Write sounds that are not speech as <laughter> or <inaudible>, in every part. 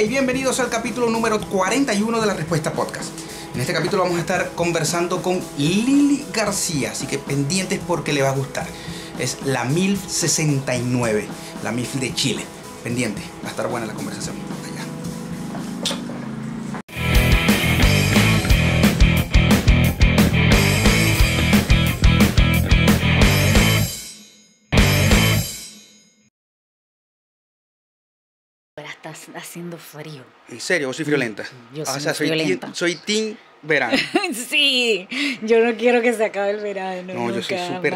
y bienvenidos al capítulo número 41 de la Respuesta Podcast. En este capítulo vamos a estar conversando con Lili García, así que pendientes porque le va a gustar. Es la 1069, la mil de Chile. Pendiente, va a estar buena la conversación. está haciendo frío. ¿En serio? ¿Vos ah, soy friolenta? Yo soy, o sea, soy friolenta. soy verano. <laughs> sí, yo no quiero que se acabe el verano. No, yo soy súper,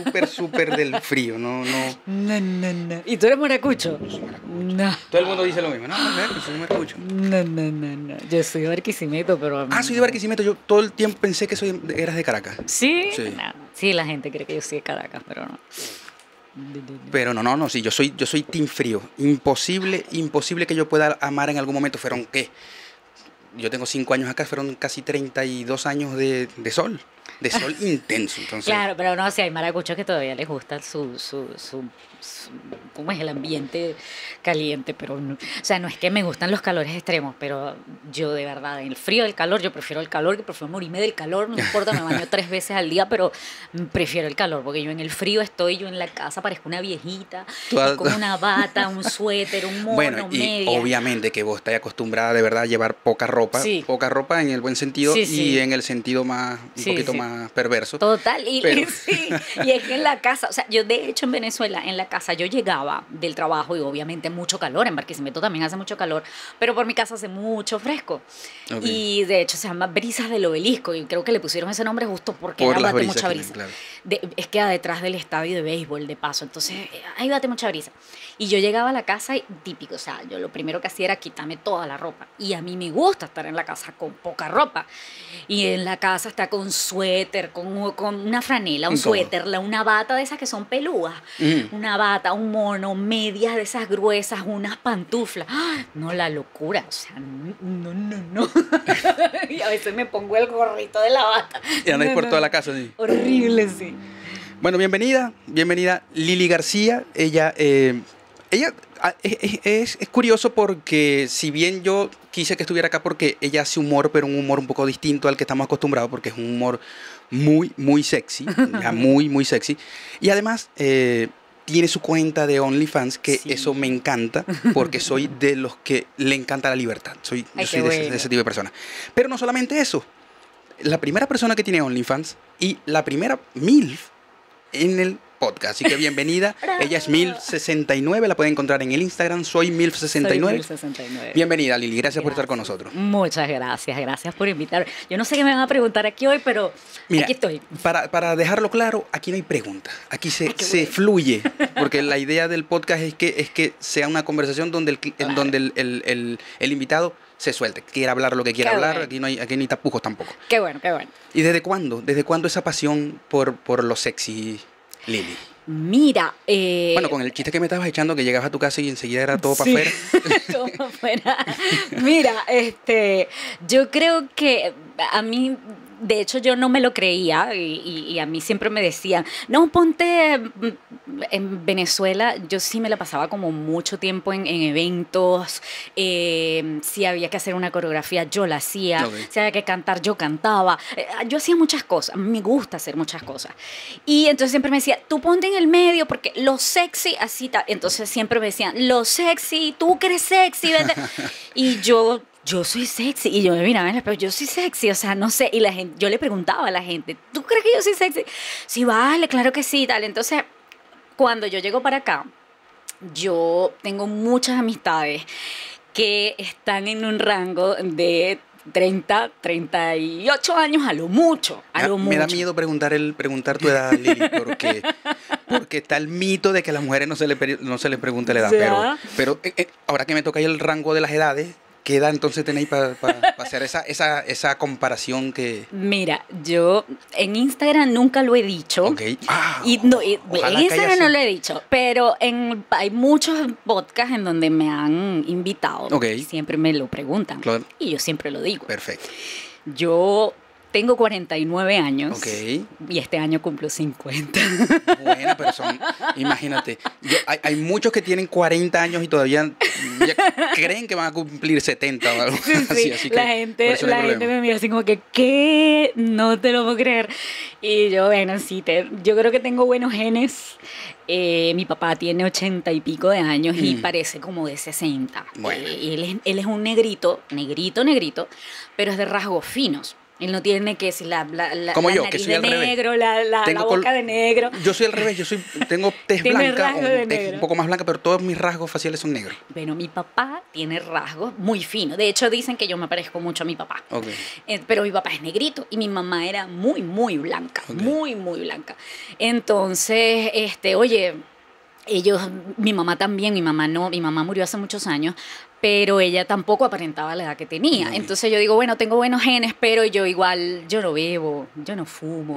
súper, súper del frío. No, no. ¿Y tú eres maracucho? No, No. Todo el mundo dice lo mismo. No, no, soy maracucho. No, no, no, no. Yo soy de Barquisimeto, pero. A mí ah, soy de Barquisimeto. Yo todo el tiempo pensé que soy, eras de Caracas. ¿Sí? Sí. sí, la gente cree que yo soy de Caracas, pero no. Pero no, no, no, sí, yo soy, yo soy team frío. Imposible, imposible que yo pueda amar en algún momento. Fueron, ¿qué? Yo tengo cinco años acá, fueron casi 32 años de, sol, de sol <laughs> intenso. Claro, pero no, si hay maracuchos que todavía les gusta su pues, como es el ambiente caliente, pero o sea, no es que me gustan los calores extremos, pero yo de verdad, el frío, el calor, yo prefiero el calor, que prefiero morirme del calor, no importa, me baño tres veces al día, pero prefiero el calor, porque yo en el frío estoy, yo en la casa parezco una viejita, con una <laughs> bata, un suéter, un mono, bueno, y obviamente que vos estás acostumbrada de verdad a llevar poca ropa, poca ropa en el buen sentido y en el sentido más, un poquito más perverso. Total, y, <laughs> y es que en la casa, o sea, yo de hecho en Venezuela, en la casa yo llegaba del trabajo y obviamente mucho calor, en Barquisimeto también hace mucho calor, pero por mi casa hace mucho fresco. Y de hecho se llama Brisas del Obelisco y creo que le pusieron ese nombre justo porque por era mucha brisa de, es queda detrás del estadio de béisbol, de paso. Entonces, eh, ahí date mucha brisa. Y yo llegaba a la casa y típico, o sea, yo lo primero que hacía era quitarme toda la ropa. Y a mí me gusta estar en la casa con poca ropa. Y en la casa está con suéter, con, con una franela, un suéter, la, una bata de esas que son pelúas. Mm. Una bata, un mono, medias de esas gruesas, unas pantuflas. ¡Ah! No, la locura, o sea, no, no, no. <laughs> y a veces me pongo el gorrito de la bata. Y andáis por toda la casa, sí. Horrible, sí. Bueno, bienvenida, bienvenida Lili García. Ella, eh, ella ah, es, curioso porque si bien yo quise que estuviera acá porque ella hace humor, pero un humor un poco distinto al que estamos acostumbrados, porque es un humor muy, muy sexy, <laughs> muy, muy sexy. Y además eh, tiene su cuenta de OnlyFans, que eso me encanta, porque soy de los que le encanta la libertad. Soy, yo soy de, ese, tipo de persona. Pero no solamente eso. La primera persona que tiene OnlyFans y la primera MILF en el podcast. Así que bienvenida. <laughs> Ella es mil 1069, la pueden encontrar en el Instagram, soy 1069. 69 Bienvenida, Lili, gracias, por estar con nosotros. Muchas gracias, gracias por invitarme. Yo no sé qué me van a preguntar aquí hoy, pero aquí estoy. Para, dejarlo claro, aquí no hay preguntas, aquí se, ah, fluye, porque la <laughs> idea del podcast es que, es que sea una conversación donde el, donde el, el invitado se suelte, quiera hablar lo que quiera hablar, aquí, no hay, aquí ni tapujos tampoco. Qué bueno, qué bueno. ¿Y desde cuándo? ¿Desde cuándo esa pasión por, por lo sexy, Lili? Mira, eh, bueno, con el chiste que me estabas echando que llegabas a tu casa y enseguida era todo para afuera. <laughs> todo para afuera. Mira, este, yo creo que a mí de hecho yo no me lo creía y, a mí siempre me decían, no, ponte mm, en Venezuela, yo sí me la pasaba como mucho tiempo en, eventos, em, si había que hacer una coreografía yo la hacía, si había que cantar yo cantaba, eh, ah, yo hacía muchas cosas, me gusta hacer muchas cosas. Y entonces siempre me decía, tú ponte en el medio porque lo sexy así, está. entonces siempre me decían, lo sexy, tú que eres sexy, <laughs> y yo yo soy sexy. Y yo me miraba en el espejo, yo soy sexy, o sea, no sé. Y la gente, yo le preguntaba a la gente, ¿tú crees que yo soy sexy? Sí, vale, claro que sí, tal. Entonces, cuando yo llego para acá, yo tengo muchas amistades que están en un rango de 30, 38 años a lo mucho, a lo me, mucho. Me da miedo preguntar el preguntar tu edad, Lili, <laughs> porque, está el mito de que a las mujeres no se les, no se pregunta la edad, pero, pero eh, eh, ahora que me toca el rango de las edades, ¿Qué edad entonces tenéis para hacer esa, comparación que...? Mira, yo en Instagram nunca lo he dicho. Ok. Ah, eh, en Instagram no lo he dicho, pero en, hay muchos podcasts en donde me han invitado. Siempre me lo preguntan. Y yo siempre lo digo. Perfecto. Yo tengo 49 años. Y este año cumplo 50. Buena persona. Imagínate. hay, muchos que tienen 40 años y todavía creen que van a cumplir 70 o algo <laughs> sí, así. la gente, me mira así como que, ¿qué? No te lo puedo creer. Y yo, bueno, sí, yo creo que tengo buenos genes. Eh, mi papá tiene 80 y pico de años y mm. parece como de 60. Bueno. Eh, él es un negrito, negrito, negrito, pero es de rasgos finos. Él no tiene que si la, nariz de negro, La, boca de negro. Yo soy al revés, yo soy, tengo tez blanca, un poco más blanca, pero todos mis rasgos faciales son negros. Bueno, mi papá tiene rasgos muy finos. De hecho, dicen que yo me parezco mucho a mi papá. Eh, pero mi papá es negrito y mi mamá era muy, muy blanca, muy, muy blanca. Entonces, este, oye, ellos, mi mamá también, mi mamá no, mi mamá murió hace muchos años, pero ella tampoco aparentaba la edad que tenía. Entonces yo digo, bueno, tengo buenos genes, pero yo igual, yo no bebo, yo no fumo,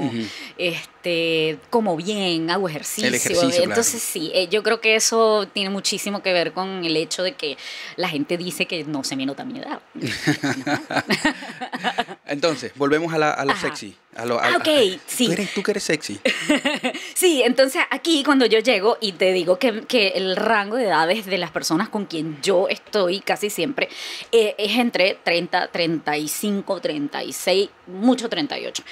este, como bien, hago ejercicio. Entonces sí, eh, yo creo que eso tiene muchísimo que ver con el hecho de que la gente dice que no se me nota mi edad. <laughs> Entonces, volvemos a la, sexy. A lo, ah, ok, sí. Tú, tú que eres sexy. <laughs> sí, entonces aquí cuando yo llego y te digo que el rango de edades de las personas con quien yo estoy casi siempre, eh, es entre 30, 35, 36, mucho 38.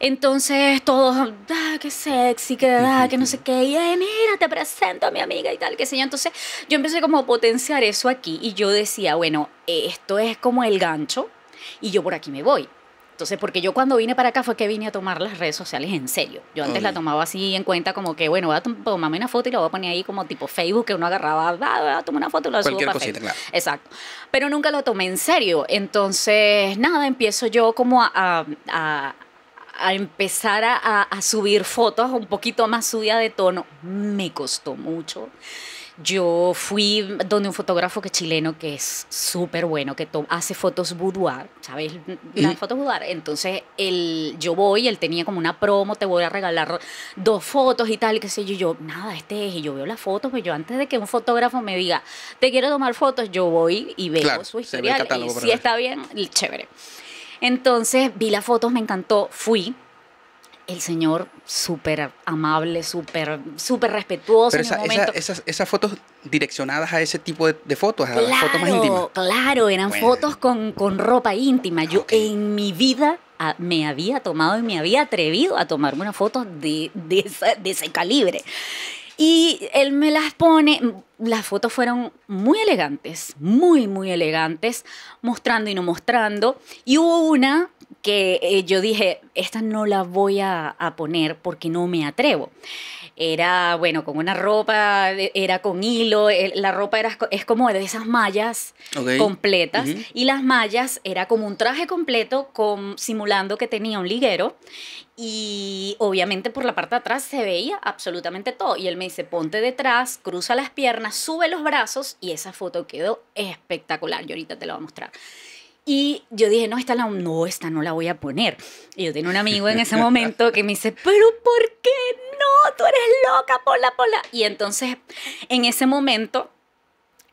Entonces todos, ah, qué sexy, que que no sé qué, y mira, te presento a mi amiga y tal, que sé Entonces yo empecé como a potenciar eso aquí y yo decía, bueno, esto es como el gancho y yo por aquí me voy. Entonces, porque yo cuando vine para acá fue que vine a tomar las redes sociales en serio. Yo antes la tomaba así en cuenta como que, bueno, voy a tomarme una foto y la voy a poner ahí como tipo Facebook, que uno agarraba, ah, va, a tomar una foto y la subo para cosita, Claro. Exacto. Pero nunca lo tomé en serio. Entonces, nada, empiezo yo como a, empezar a, a, subir fotos un poquito más suya de tono, me costó mucho. Yo fui donde un fotógrafo que es chileno que es súper bueno, que hace fotos boudoir, ¿sabes? Las fotos boudoir. Entonces, él, yo voy, él tenía como una promo, te voy a regalar dos fotos y tal, y qué sé yo. yo, nada, este es, y yo veo las fotos, pero pues yo antes de que un fotógrafo me diga, te quiero tomar fotos, yo voy y veo su historia y si está bien, chévere. Entonces, vi las fotos, me encantó, fui el señor súper amable, súper súper respetuoso. en momento. esas, fotos direccionadas a ese tipo de, fotos, a claro, las fotos más íntimas. Claro, eran fotos con, ropa íntima. Yo en mi vida ah, me había tomado y me había atrevido a tomarme una foto de, de ese calibre. Y él me las pone, las fotos fueron muy elegantes, muy, muy elegantes, mostrando y no mostrando. Y hubo una que eh, yo dije, esta no la voy a, poner porque no me atrevo era, bueno, con una ropa, eh, era con hilo, la ropa era, es como de esas mallas completas y las mallas era como un traje completo con, simulando que tenía un liguero y obviamente por la parte de atrás se veía absolutamente todo y él me dice, ponte detrás, cruza las piernas, sube los brazos y esa foto quedó espectacular, y ahorita te la voy a mostrar. Y yo dije, no, esta la, no, esta no la voy a poner. Y yo tenía un amigo en ese momento que me dice, pero ¿por qué no? Tú eres loca, pola, pola. Y entonces, en ese momento,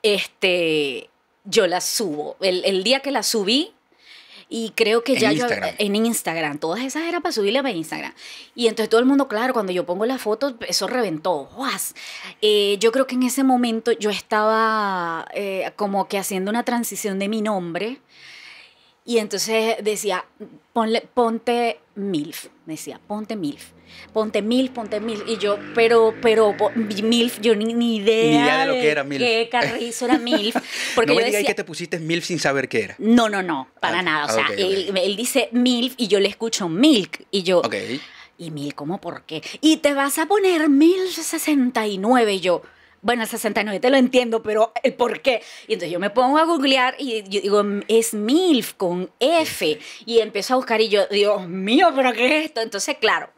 este, yo la subo. El, el día que la subí, y creo que ya en Instagram, todas esas era para subirla a Instagram. Y entonces todo el mundo, claro, cuando yo pongo la foto, eso reventó. Eh, yo creo que en ese momento yo estaba eh, como que haciendo una transición de mi nombre y entonces decía, ponle, ponte MILF, decía, ponte MILF. Ponte MILF, ponte MILF. Y yo, pero, pero, MILF, yo ni, idea. Ni de lo que era MILF. Qué carrizo era MILF. <laughs> no me que te pusiste MILF sin saber qué era. No, no, no, para ah, nada. O ah, sea, Él, dice MILF y yo le escucho MILK. Y yo, ¿y MILF cómo por qué? Y te vas a poner MILF 69. Y yo, bueno, 69 te lo entiendo, pero el por qué. Y entonces yo me pongo a googlear y yo digo, es MILF con F. Y empiezo a buscar y yo, Dios mío, pero ¿qué es esto? Entonces, claro.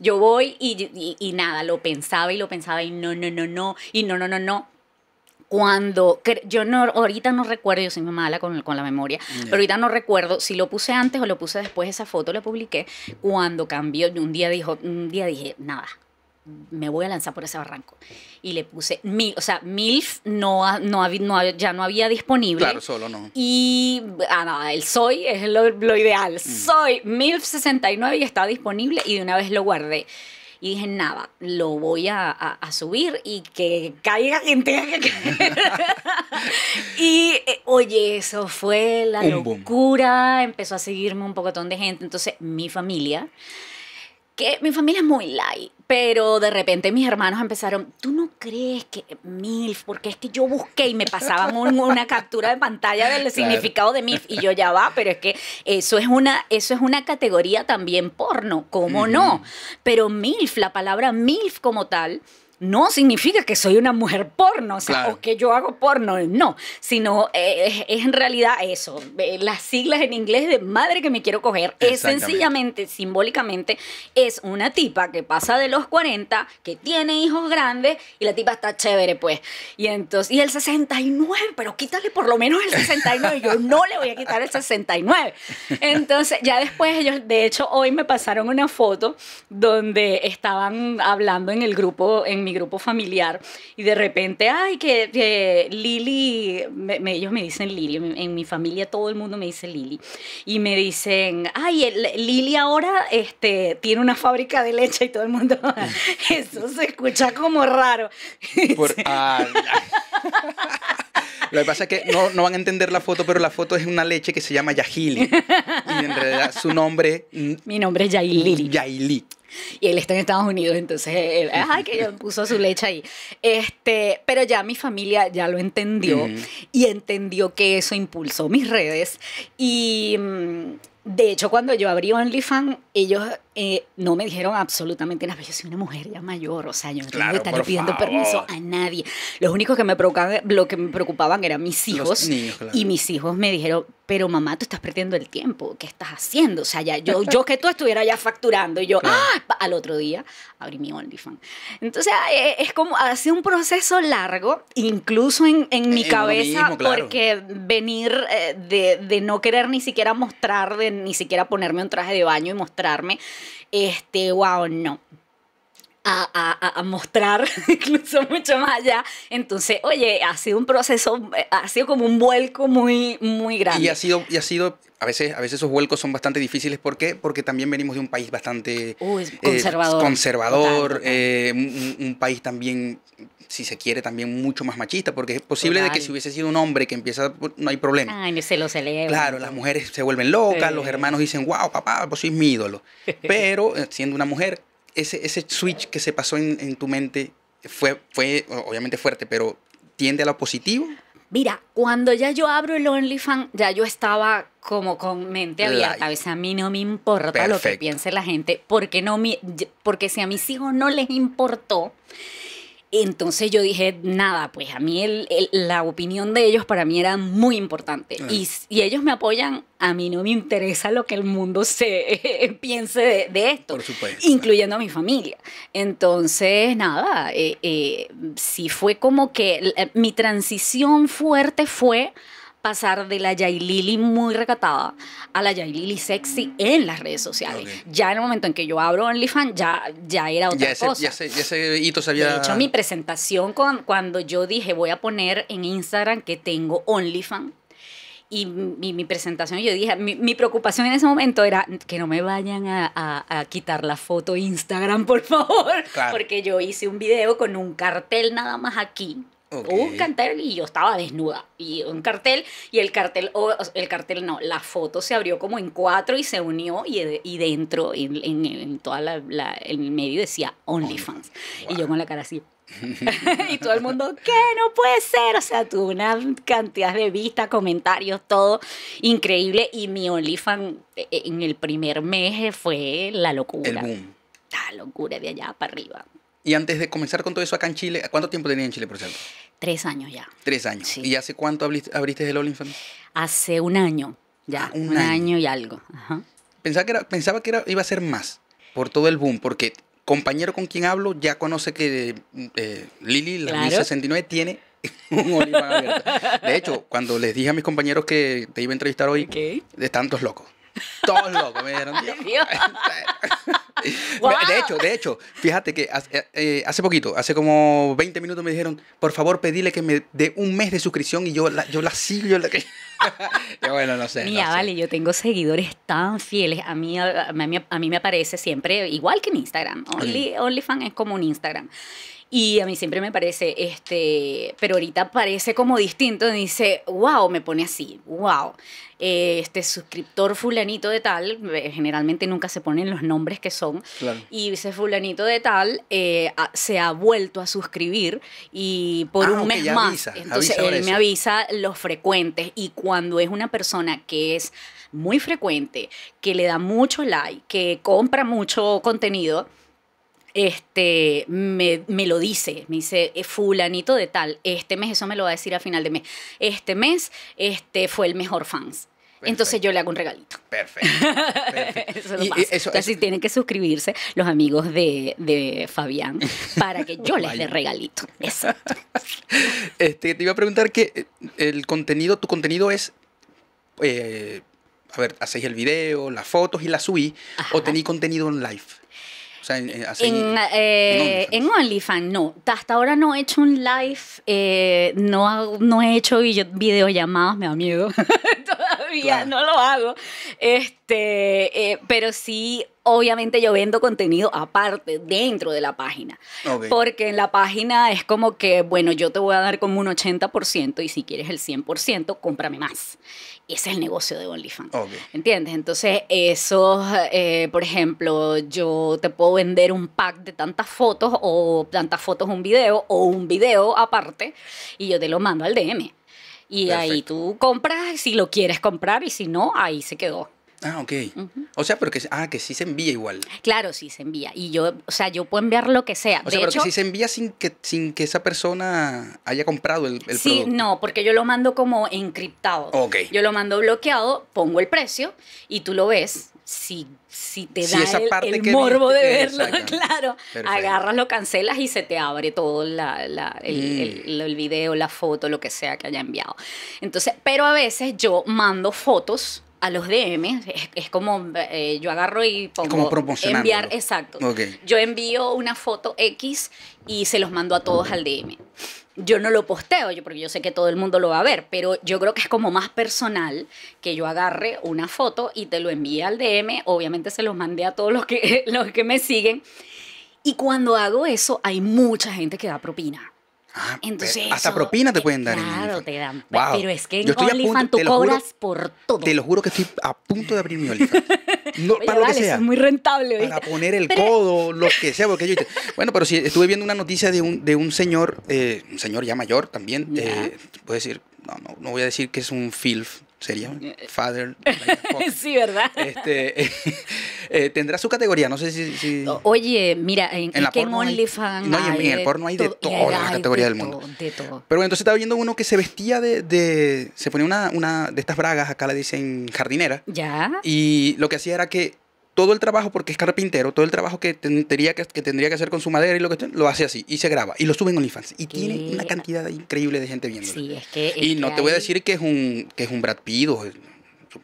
Yo voy y, nada, lo pensaba y lo pensaba y no, no, no, no, y no, no, no, no, cuando yo no ahorita no recuerdo yo soy muy mala con, la memoria pero ahorita no recuerdo si lo puse antes o lo puse después esa foto la publiqué cuando cambió un día dijo un día dije nada me voy a lanzar por ese barranco. Y le puse mil, o sea, MILF no, no, ya no había disponible. Claro, solo no. Y ah, no, el soy es lo, ideal. Mm. Soy MILF 69 y está disponible y de una vez lo guardé. Y dije, nada, lo voy a, subir y que caiga quien tenga que <laughs> y eh, oye, eso fue la locura. Empezó a seguirme un pocotón de gente. Entonces, mi familia que mi familia es muy light, pero de repente mis hermanos empezaron, ¿tú no crees que MILF? Porque es que yo busqué y me pasaban una captura de pantalla del significado de MILF y yo ya va, pero es que eso es una, eso es una categoría también porno, ¿cómo no? Pero MILF, la palabra MILF como tal, no significa que soy una mujer porno, o, sea, que yo hago porno, no, sino eh, es, en realidad eso. Eh, las siglas en inglés de madre que me quiero coger es sencillamente, simbólicamente, es una tipa que pasa de los 40, que tiene hijos grandes y la tipa está chévere, pues. Y entonces, y el 69, pero quítale por lo menos el 69, yo no le voy a quitar el 69. Entonces, ya después ellos, de hecho, hoy me pasaron una foto donde estaban hablando en el grupo, en mi grupo familiar y de repente, ay, que, Lili, me, ellos me dicen Lili, en mi familia todo el mundo me dice Lili y me dicen, ay, Lili ahora este, tiene una fábrica de leche y todo el mundo, <laughs> eso se escucha como raro. <laughs> Ah, <laughs> Lo que pasa es que no, van a entender la foto, pero la foto es una leche que se llama Yahili. Y en realidad su nombre. Mi nombre es ya Yaili. <laughs> y él está en Estados Unidos, entonces ¡ay, que yo puso su leche ahí. Este, pero ya mi familia ya lo entendió y entendió que eso impulsó mis redes y mm, de hecho cuando yo abrí OnlyFans, ellos eh, no me dijeron absolutamente nada, yo soy una mujer ya mayor, o sea, yo no pidiendo permiso a nadie. Los únicos que me preocupaban, lo que me preocupaban eran mis hijos y mis hijos me dijeron, pero mamá, tú estás perdiendo el tiempo, ¿qué estás haciendo? O sea, ya, yo, yo que tú estuviera ya facturando y yo, ah, al otro día abrí mi OnlyFans. Entonces, ah, eh, es como, ha sido un proceso largo, incluso en, mi cabeza, porque venir eh, de, no querer ni siquiera mostrar, ni siquiera ponerme un traje de baño y mostrarme, este, wow, no. A, mostrar <laughs> incluso mucho más allá. Entonces, oye, ha sido un proceso, eh, ha sido como un vuelco muy, muy grande. Y ha sido, y ha sido a veces, a veces esos vuelcos son bastante difíciles. ¿Por qué? Porque también venimos de un país bastante eh, conservador. Eh, un, país también si se quiere, también mucho más machista, porque es posible de que si hubiese sido un hombre que empieza, pues, no hay problema. Ay, se lo celebra. Claro, las mujeres se vuelven locas, los hermanos dicen, wow, papá, pues sois mi ídolo. <laughs> Pero eh, siendo una mujer, ese, ese switch que se pasó en, tu mente fue, fue obviamente fuerte, pero tiende a lo positivo. Mira, cuando ya yo abro el OnlyFans, ya yo estaba como con mente abierta. A veces a mí no me importa lo que piense la gente, porque, no porque si a mis hijos no les importó, entonces yo dije, nada, pues a mí el, la opinión de ellos para mí era muy importante. Ah. Y, ellos me apoyan, a mí no me interesa lo que el mundo se <laughs> piense de, esto, incluyendo a mi familia. Entonces, nada, eh, eh, sí fue como que eh, mi transición fuerte fue pasar de la Yailili muy recatada a la Yailili sexy en las redes sociales. Ya en el momento en que yo abro OnlyFans, ya, ya era otra cosa. Ya ese, hito se había... De hecho, mi presentación con, cuando yo dije voy a poner en Instagram que tengo OnlyFans, y mi, presentación, yo dije, mi, preocupación en ese momento era que no me vayan a, quitar la foto Instagram, por favor, porque yo hice un video con un cartel nada más aquí Hubo un cartel y yo estaba desnuda. Y un cartel, y el cartel, o el cartel no, la foto se abrió como en cuatro y se unió y, y dentro, en, en, toda la, el medio decía OnlyFans. Y yo con la cara así. <laughs> y todo el mundo, ¿qué? No puede ser. O sea, tuve una cantidad de vistas, comentarios, todo increíble. Y mi OnlyFans e, e, en el primer mes fue la locura. La locura de allá para arriba. Y antes de comenzar con todo eso acá en Chile, ¿cuánto tiempo tenías en Chile, por cierto? Tres años ya. Tres años. Sí. ¿Y hace cuánto abriste, abriste el OnlyFans? Hace un año ya. Ah, un, año. y algo. Pensaba que, era, pensaba que era, iba a ser más por todo el boom, porque compañero con quien hablo ya conoce que eh, Lili, la claro. 69, tiene <laughs> un OnlyFans abierto. De hecho, cuando les dije a mis compañeros que te iba a entrevistar hoy, de tantos locos. Todos locos, me dijeron. <laughs> <laughs> <laughs> De hecho, de hecho, fíjate que hace, eh, eh, poquito, hace como 20 minutos me dijeron, por favor, pedile que me dé un mes de suscripción y yo la, yo la sigo. Yo la... <laughs> bueno, vale, yo tengo seguidores tan fieles. A mí, mí, me aparece siempre, igual que en Instagram. Mm. Only, OnlyFans es como un Instagram. Y a mí siempre me parece, este, pero ahorita parece como distinto, dice, wow, me pone así, wow. Este suscriptor fulanito de tal, eh, generalmente nunca se ponen los nombres que son, y dice fulanito de tal, eh, se ha vuelto a suscribir y por ah, un mes más. entonces él me avisa los frecuentes y cuando es una persona que es muy frecuente, que le da mucho like, que compra mucho contenido, este, me, me, lo dice, me dice, eh, fulanito de tal, este mes, eso me lo va a decir a final de mes, este mes, este fue el mejor fans. Entonces yo le hago un regalito. Perfecto. Entonces tienen que suscribirse los amigos de, de Fabián para que yo les dé regalito. Exacto. <laughs> Este, te iba a preguntar que eh, el contenido, tu contenido es... Eh, a ver, hacéis el video, las fotos y las subí, o tenéis contenido en live. Eh, eh, en, OnlyFans, no. Hasta ahora no he hecho un live, eh, no, no he hecho videollamadas, me da miedo. <laughs> Todavía no lo hago. Este, pero sí obviamente yo vendo contenido aparte dentro de la página. Porque en la página es como que, bueno, yo te voy a dar como un 80% y si quieres el 100%, cómprame más. Ese es el negocio de OnlyFans. ¿Entiendes? Entonces, eso, eh, por ejemplo, yo te puedo vender un pack de tantas fotos o tantas fotos un video o un video aparte y yo te lo mando al DM. Y ahí tú compras si lo quieres comprar y si no, ahí se quedó. Ah, ok. O sea, pero que, ah, sí se envía igual. Claro, sí se envía. Y yo, o sea, yo puedo enviar lo que sea. O sea, pero si se envía sin que, sin que esa persona haya comprado el, el sí, no, porque yo lo mando como encriptado. Ok. Yo lo mando bloqueado, pongo el precio y tú lo ves. Si, si te da el, morbo de verlo, <laughs> claro, agarras, lo cancelas y se te abre todo mm. el, el video, la foto, lo que sea que haya enviado. Entonces, pero a veces yo mando fotos a los DM, es, como eh, yo agarro y pongo como enviar, exacto. Yo envío una foto X y se los mando a todos al DM. Yo no lo posteo, yo, porque yo sé que todo el mundo lo va a ver, pero yo creo que es como más personal que yo agarre una foto y te lo envíe al DM, obviamente se los mandé a todos los que, <laughs> los que me siguen. Y cuando hago eso, hay mucha gente que da propina. Ah, Entonces, hasta propina te eh, pueden dar. Claro, te dan. Pero es que en OnlyFans tú cobras por todo. Te lo juro que estoy a punto de abrir mi OnlyFans. <laughs> para lo que sea. es muy rentable. Para poner el codo, lo que sea. Porque bueno, pero si estuve viendo una noticia de un, de un señor, eh, un señor ya mayor también, eh, decir, no, no, no voy a decir que es un filf, sería eh, eh. <laughs> father sí verdad este, <laughs> eh, tendrá su categoría no sé si, oye mira en, en, no, en, en, el porno hay de todas las categorías del mundo de todo. pero bueno, entonces estaba viendo uno que se vestía de, se ponía una, una de estas bragas acá le dicen jardinera ya y lo que hacía era que todo el trabajo, porque es carpintero, todo el trabajo que tendría que, tendría que hacer con su madera y lo que lo hace así y se graba y lo sube en OnlyFans. Y tiene una ah. cantidad increíble de gente viendo que. y no te voy a decir que es un, que es un Brad Pitt o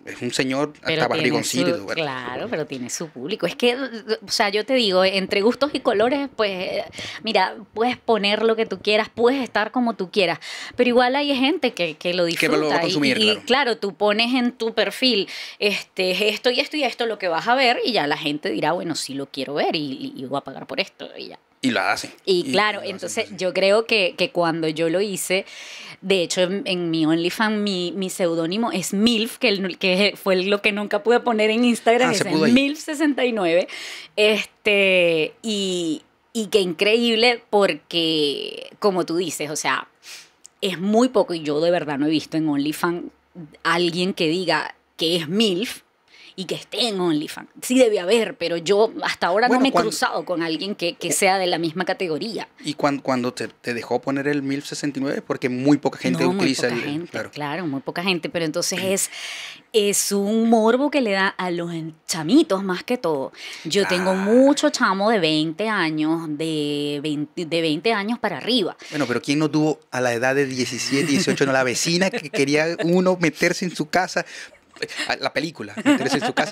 es un señor hasta barrigoncito. claro, pero tiene su público. Es que, o sea, yo te digo, entre gustos y colores, pues, mira, puedes poner lo que tú quieras, puedes estar como tú quieras, pero igual hay gente que, que lo disfruta. Que lo va a consumir, y, claro. tú pones en tu perfil este, esto y esto y esto lo que vas a ver y ya la gente dirá, bueno, sí lo quiero ver y, y voy a pagar por esto y ya y la hace. Y, claro, entonces yo creo que, que, cuando yo lo hice, de hecho en, mi OnlyFans mi, mi seudónimo es MILF, que, el, que fue lo que nunca pude poner en Instagram, ah, es MILF69. Este, y, y qué increíble porque, como tú dices, o sea, es muy poco y yo de verdad no he visto en OnlyFans alguien que diga que es MILF y que esté en OnlyFans. Sí debe haber, pero yo hasta ahora no me he cruzado con alguien que, eh, sea de la misma categoría. Y cuando, te, dejó poner el 1069, porque muy poca gente utiliza muy gente, claro. claro. muy poca gente, pero entonces es, es un morbo que le da a los chamitos más que todo. Yo tengo ah. mucho chamo de 20 años, de 20, de 20 años para arriba. Bueno, pero ¿quién no tuvo a la edad de 17, 18, no? La vecina que quería uno meterse en su casa <laughs> Ah, la película,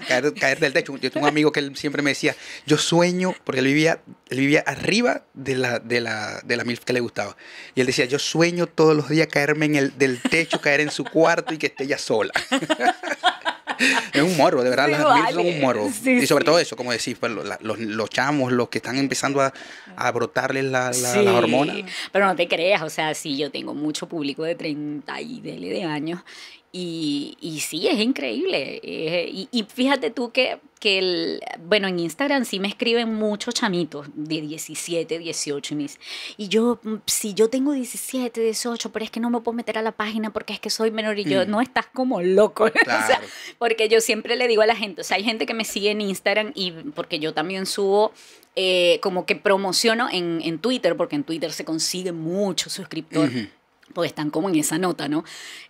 caer, caer, del techo. Yo tengo un amigo que él siempre me decía, yo sueño, porque él vivía, él vivía arriba de la, de, la, de la MILF que le gustaba. Y él decía, yo sueño todos los días caerme en el, del techo, caer en su cuarto y que esté ella sola. <laughs> es un morbo, de verdad, las son un morbo. y sobre todo eso, como decís, pues, los, los, chamos, los que están empezando a, a brotarles la, las hormonas. Pero no te creas, o sea, si yo tengo mucho público de 30 y de años y, sí, es increíble. Eh, y, fíjate tú que, que el, bueno, en Instagram sí me escriben muchos chamitos de 17, 18 y Y yo, mm, si yo tengo 17, 18, pero es que no me puedo meter a la página porque es que soy menor y yo, mm. no estás como loco. <laughs> porque yo siempre le digo a la gente, o sea, hay gente que me sigue en Instagram y porque yo también subo eh, como que promociono en, Twitter, porque en Twitter se consigue mucho suscriptor porque están como en esa nota, ¿no?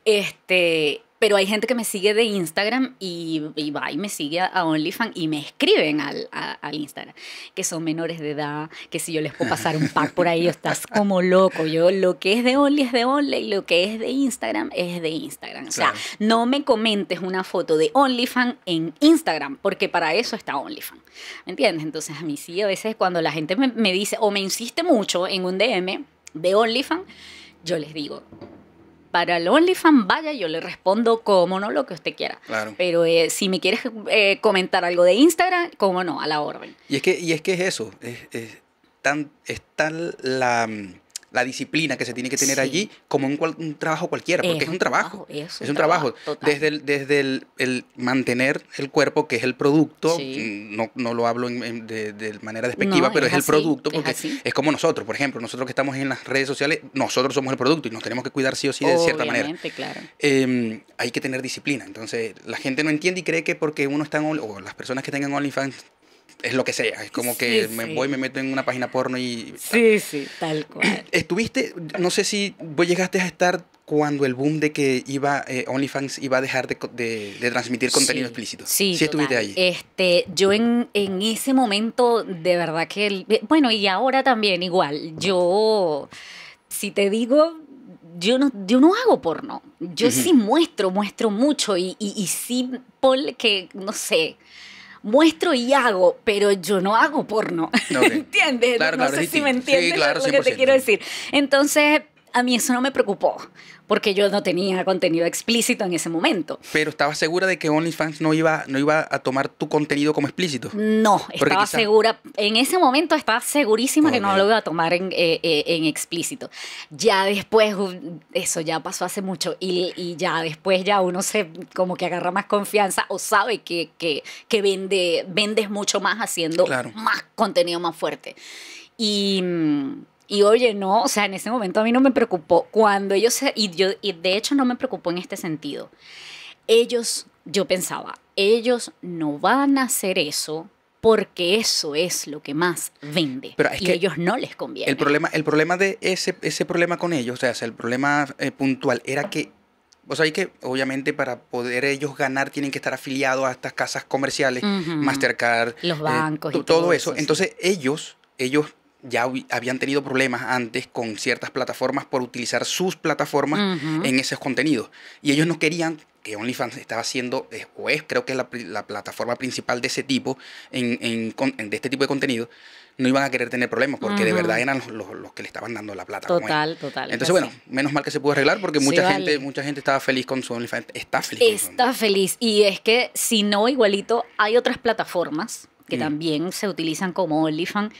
Este, pero hay gente que me sigue de Instagram y, va y me sigue a OnlyFans y me escriben al, a, Instagram, que son menores de edad, que si yo les puedo pasar un pack por ahí, estás como loco. Yo lo que es de Only es de Only y lo que es de Instagram es de Instagram. O sea, no me comentes una foto de OnlyFans en Instagram, porque para eso está OnlyFans. ¿Me entiendes? Entonces a mí sí, a veces cuando la gente me, me dice o me insiste mucho en un DM de OnlyFans, yo les digo, para el OnlyFans vaya, yo le respondo como no, lo que usted quiera. Pero eh, si me quieres eh, comentar algo de Instagram, como no, a la orden. Y es que, y es, que es eso, es, tan, es tan la mm, la disciplina que se tiene que tener allí, como un, trabajo cualquiera, porque es, un trabajo. es, un trabajo. Desde, el, desde el, mantener el cuerpo, que es el producto, no, lo hablo de, manera despectiva, pero es, el producto, porque es, como nosotros, por ejemplo, nosotros que estamos en las redes sociales, nosotros somos el producto y nos tenemos que cuidar sí o sí de cierta manera. Claro. Em, hay que tener disciplina. Entonces, la gente no entiende y cree que porque uno está en, o las personas que tengan OnlyFans es lo que sea. Es como que me voy, me meto en una página porno y. Sí, sí, tal cual. <clears throat> Estuviste, no sé si vos llegaste a estar cuando el boom de que iba eh, OnlyFans iba a dejar de, transmitir contenido explícito. Sí, sí estuviste ahí. Este, yo en, ese momento, de verdad que. Eh, bueno, y ahora también, igual. Yo, si te digo, yo no, yo no hago porno. Yo sí muestro, muestro mucho y, y, y sí, Paul, que no sé muestro y hago, pero yo no hago porno. <laughs> ¿Entiendes? no sé si me entiendes lo que te quiero decir. Entonces, a mí eso no me preocupó porque yo no tenía contenido explícito en ese momento. Pero estaba segura de que OnlyFans no iba, no iba a tomar tu contenido como explícito. No, estaba segura, en ese momento estaba segurísima que no lo iba a tomar en, eh, eh, en, explícito. Ya después, eso ya pasó hace mucho y, ya después ya uno se como que agarra más confianza o sabe que, que, vende, vendes mucho más haciendo más contenido más fuerte. Y mm, y oye, no, o sea, en ese momento a mí no me preocupó. Cuando ellos, y, y de hecho no me preocupó en este sentido. Ellos, yo pensaba, ellos no van a hacer eso porque eso es lo que más vende. Pero es y ellos no les conviene. El problema, el problema de ese, ese problema con ellos, o sea, el problema eh, puntual era que o sea, hay que, obviamente, para poder ellos ganar, tienen que estar afiliados a estas casas comerciales, Mastercard, los eh, bancos, todo, eso. Entonces, ellos, ellos ya habían tenido problemas antes con ciertas plataformas por utilizar sus plataformas en esos contenidos. Y ellos no querían que OnlyFans estaba haciendo, o es, creo que es la, plataforma principal de ese tipo, en, de este tipo de contenido, no iban a querer tener problemas porque de verdad eran los, que le estaban dando la plata. Total, total. Entonces, bueno, menos mal que se pudo arreglar porque mucha, gente, mucha gente estaba feliz con su OnlyFans. Está feliz. Está feliz. Y es que si no, igualito, hay otras plataformas que mm. también se utilizan como OnlyFans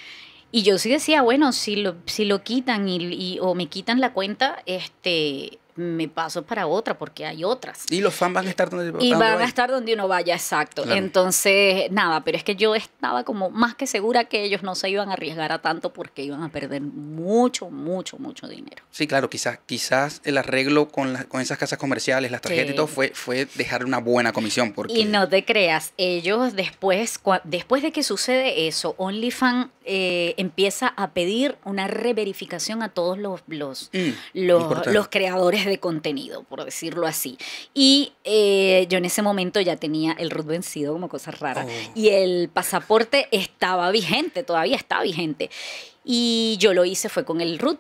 y yo sí decía, bueno, si lo, si lo quitan y, o me quitan la cuenta, este, me paso para otra porque hay otras. Y los fans van a estar donde uno vaya. Y van a estar donde uno vaya, exacto. Entonces, nada, pero es que yo estaba como más que segura que ellos no se iban a arriesgar a tanto porque iban a perder mucho, mucho, mucho dinero. Sí, claro, quizás quizás el arreglo con, las con esas casas comerciales, las tarjetas y todo fue, fue dejar una buena comisión. Porque... Y no te creas, ellos después, después de que sucede eso, OnlyFans eh, empieza a pedir una reverificación a todos los, los, mm, los creadores de de contenido, por decirlo así. Y eh, yo en ese momento ya tenía el root vencido como cosa rara. Oh. Y el pasaporte estaba vigente, todavía estaba vigente. Y yo lo hice fue con el root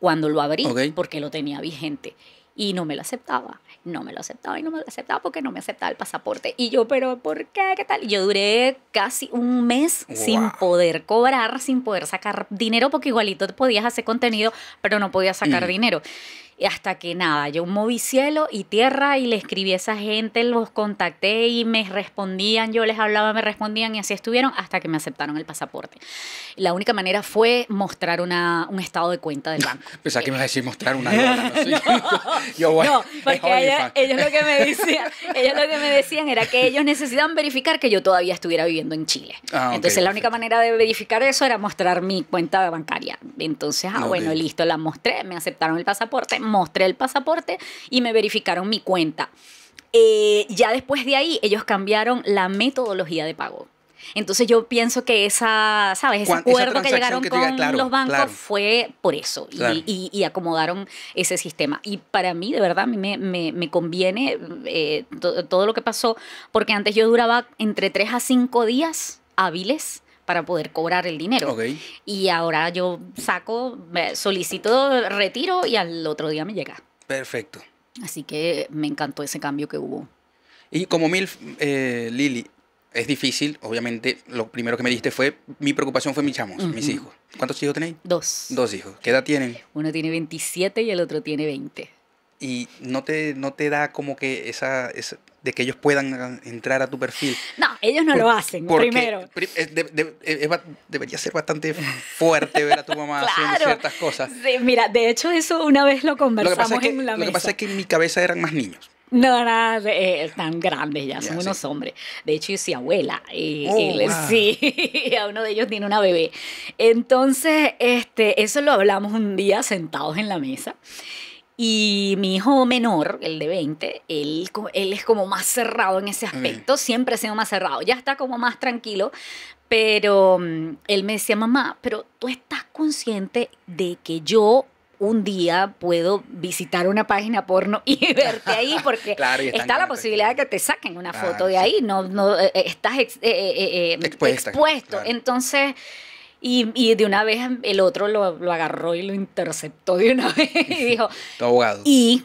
cuando lo abrí, porque lo tenía vigente y no me lo aceptaba. No me lo aceptaba y no me lo aceptaba porque no me aceptaba el pasaporte. Y yo, pero ¿por qué? ¿Qué tal? Yo duré casi un mes sin poder cobrar, sin poder sacar dinero, porque igualito podías hacer contenido, pero no podías sacar mm. dinero hasta que nada, yo moví cielo y tierra y le escribí a esa gente, los contacté y me respondían, yo les hablaba, me respondían y así estuvieron hasta que me aceptaron el pasaporte. La única manera fue mostrar una, un estado de cuenta del banco. <laughs> Pensaba que me decís mostrar una <laughs> no, <laughs> porque ellos, lo que me decían, ellos lo que me decían era que ellos necesitaban verificar que yo todavía estuviera viviendo en Chile. Ah, Entonces la única manera de verificar eso era mostrar mi cuenta bancaria. Entonces, ah, bueno, listo, la mostré, me aceptaron el pasaporte, mostré el pasaporte y me verificaron mi cuenta. Eh, ya después de ahí, ellos cambiaron la metodología de pago. Entonces yo pienso que esa, ¿sabes? Ese acuerdo que llegaron con los bancos fue por eso y, acomodaron ese sistema. Y para mí, de verdad, me, me conviene eh, todo lo que pasó, porque antes yo duraba entre 3 a 5 días hábiles para poder cobrar el dinero. Y ahora yo saco, solicito retiro y al otro día me llega. Perfecto. Así que me encantó ese cambio que hubo. Y como mil, eh, Lili, es difícil, obviamente, lo primero que me diste fue, mi preocupación fue mis chamos, mis hijos. ¿Cuántos hijos tenéis? Dos. Dos hijos. ¿Qué edad tienen? Uno tiene 27 y el otro tiene 20 y no te, no te da como que esa, de que ellos puedan entrar a tu perfil. No, ellos no lo hacen, primero. debería ser bastante fuerte ver a tu mamá <laughs> haciendo ciertas cosas. mira, de hecho eso una vez lo conversamos en la mesa. Lo que pasa es que en mi cabeza eran más niños. No eran eh, están grandes ya, son unos hombres. De hecho, yo soy abuela. Y, y oh, Sí, <laughs> a uno de ellos tiene una bebé. Entonces, este, eso lo hablamos un día sentados en la mesa. Y mi hijo menor, el de 20, él, él es como más cerrado en ese aspecto, siempre ha sido más cerrado, ya está como más tranquilo, pero mm, él me decía, mamá, pero tú estás consciente de que yo un día puedo visitar una página porno y <laughs> verte ahí, porque está la posibilidad de que te saquen una foto de ahí, no, no eh, eh, estás eh, expuesto. Entonces y, de una vez el otro lo, agarró y lo interceptó de una <laughs> vez y dijo... tu abogado. Y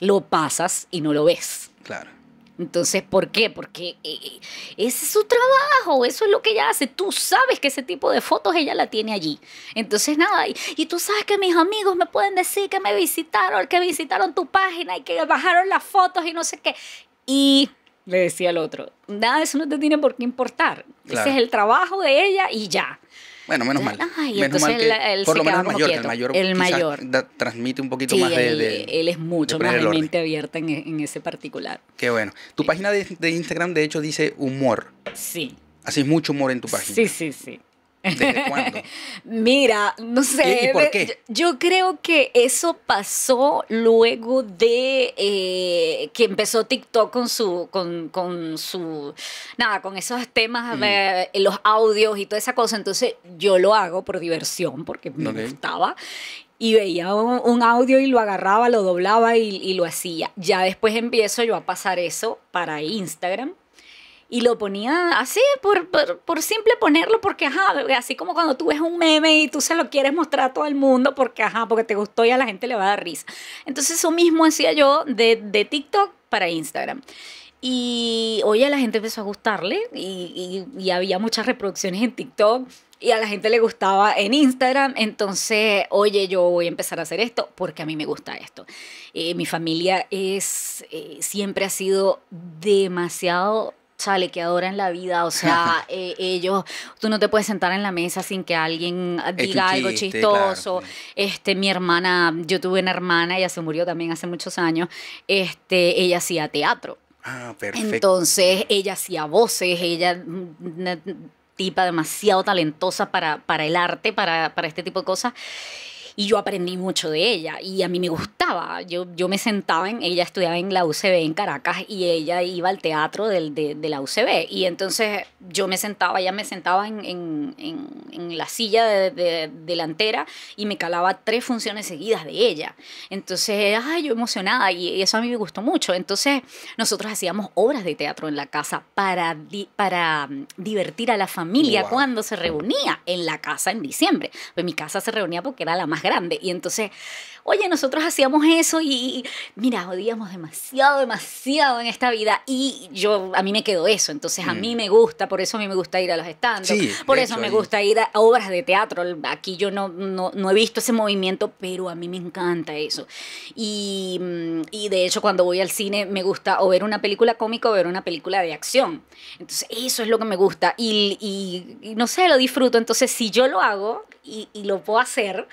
lo pasas y no lo ves. Claro. Entonces, ¿por qué? Porque eh, eh, ese es su trabajo, eso es lo que ella hace. Tú sabes que ese tipo de fotos ella la tiene allí. Entonces, nada, y, tú sabes que mis amigos me pueden decir que me visitaron, que visitaron tu página y que bajaron las fotos y no sé qué. Y le decía al otro, nada, eso no te tiene por qué importar. Ese es el trabajo de ella y ya. Bueno, menos mal. Ay, menos mal el, por lo menos el mayor, el mayor, transmite un poquito más de, él, él es mucho más de mente abierta e, en, ese particular. Qué bueno. Tu eh. página de, de, Instagram, de hecho, dice humor. Sí. Haces mucho humor en tu página. Sí, sí, sí cuándo? <laughs> Mira, no sé. ¿Y, por qué? Yo, creo que eso pasó luego de eh, que empezó TikTok con su, con, su, nada, con esos temas, mm. los audios y toda esa cosa. Entonces yo lo hago por diversión, porque me gustaba y veía un, audio y lo agarraba, lo doblaba y, y, lo hacía. Ya después empiezo yo a pasar eso para Instagram y lo ponía así, por, por, simple ponerlo, porque ajá, así como cuando tú ves un meme y tú se lo quieres mostrar a todo el mundo, porque ajá, porque te gustó y a la gente le va a dar risa. Entonces eso mismo hacía yo de, de TikTok para Instagram. Y oye, a la gente empezó a gustarle y, y, había muchas reproducciones en TikTok y a la gente le gustaba en Instagram. Entonces, oye, yo voy a empezar a hacer esto porque a mí me gusta esto. Eh, mi familia es, eh, siempre ha sido demasiado que en la vida, o sea, <laughs> eh, ellos, tú no te puedes sentar en la mesa sin que alguien diga algo chistoso. Este, mi hermana, yo tuve una hermana, ella se murió también hace muchos años, este, ella hacía teatro. Ah, perfecto. Entonces, ella hacía voces, ella mm, una tipa demasiado talentosa para, para el arte, para, para este tipo de cosas y yo aprendí mucho de ella y a mí me gustaba. Yo, yo me sentaba en, ella estudiaba en la UCB en Caracas y ella iba al teatro del, de, la UCB y entonces yo me sentaba, ella me sentaba en, en, en, la silla de, delantera y me calaba tres funciones seguidas de ella. Entonces, yo emocionada y eso a mí me gustó mucho. Entonces, nosotros hacíamos obras de teatro en la casa para, para mm, divertir a la familia cuando se reunía en la casa en diciembre. Pues mi casa se reunía porque era la más grande. Y entonces, oye, nosotros hacíamos eso y, mira, odiamos demasiado, demasiado en esta vida. Y yo, a mí me quedó eso. Entonces, a mí mm. me gusta, por eso a mí me gusta ir a los stands. por eso me gusta ir a obras de teatro. Aquí yo no, no, he visto ese movimiento, pero a mí me encanta eso. Y, mm, y de hecho, cuando voy al cine, me gusta o ver una película cómica o ver una película de acción. Entonces, eso es lo que me gusta. Y, y, no sé, lo disfruto. Entonces, si yo lo hago y, y lo puedo hacer,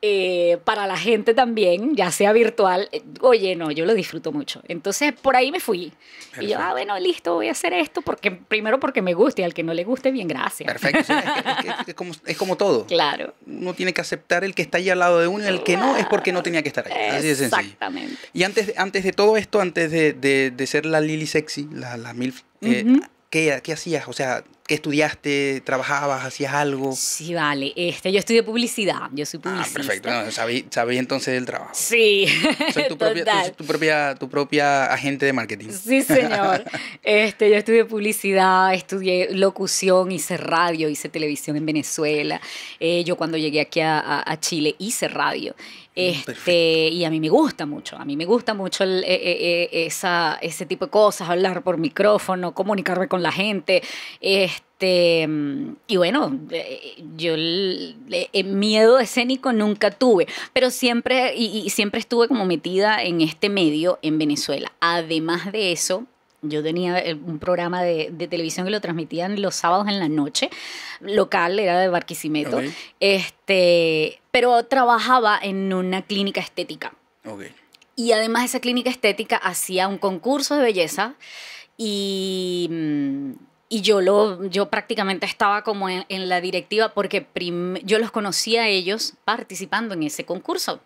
eh, para la gente también, ya sea virtual, eh, oye, no, yo lo disfruto mucho. Entonces, por ahí me fui. Y yo, ah, bueno, listo, voy a hacer esto, porque primero porque me guste, y al que no le guste, bien, gracias. Perfecto, es, como, es, como, todo. Claro. Uno tiene que aceptar el que está ahí al lado de uno y el que no es porque no tenía que estar ahí. Así Exactamente. Y antes, antes de todo esto, antes de, de, ser la Lily sexy, la, la MILF, eh, ¿qué hacías? O sea, estudiaste? ¿Trabajabas? ¿Hacías algo? Sí, vale. Este, yo estudié publicidad. Yo soy ah, publicista. Ah, perfecto. No, entonces del trabajo. Sí. Soy tu, propia, tu, propia, agente de marketing. Sí, señor. este, yo estudié publicidad, estudié locución, hice radio, hice televisión en Venezuela. Eh, yo cuando llegué aquí a Chile hice radio. Este, y a mí me gusta mucho, a mí me gusta mucho eh, eh, eh, esa, ese tipo de cosas, hablar por micrófono, comunicarme con la gente. Este, y bueno, yo el, miedo escénico nunca tuve, pero siempre, y siempre estuve como metida en este medio en Venezuela. Además de eso, yo tenía eh, un programa de, televisión que lo transmitían los sábados en la noche, local, era de Barquisimeto. Este, pero trabajaba en una clínica estética. Y además esa clínica estética hacía un concurso de belleza y mm, y yo, lo, yo prácticamente estaba como en, la directiva porque yo los conocía a ellos participando en ese concurso.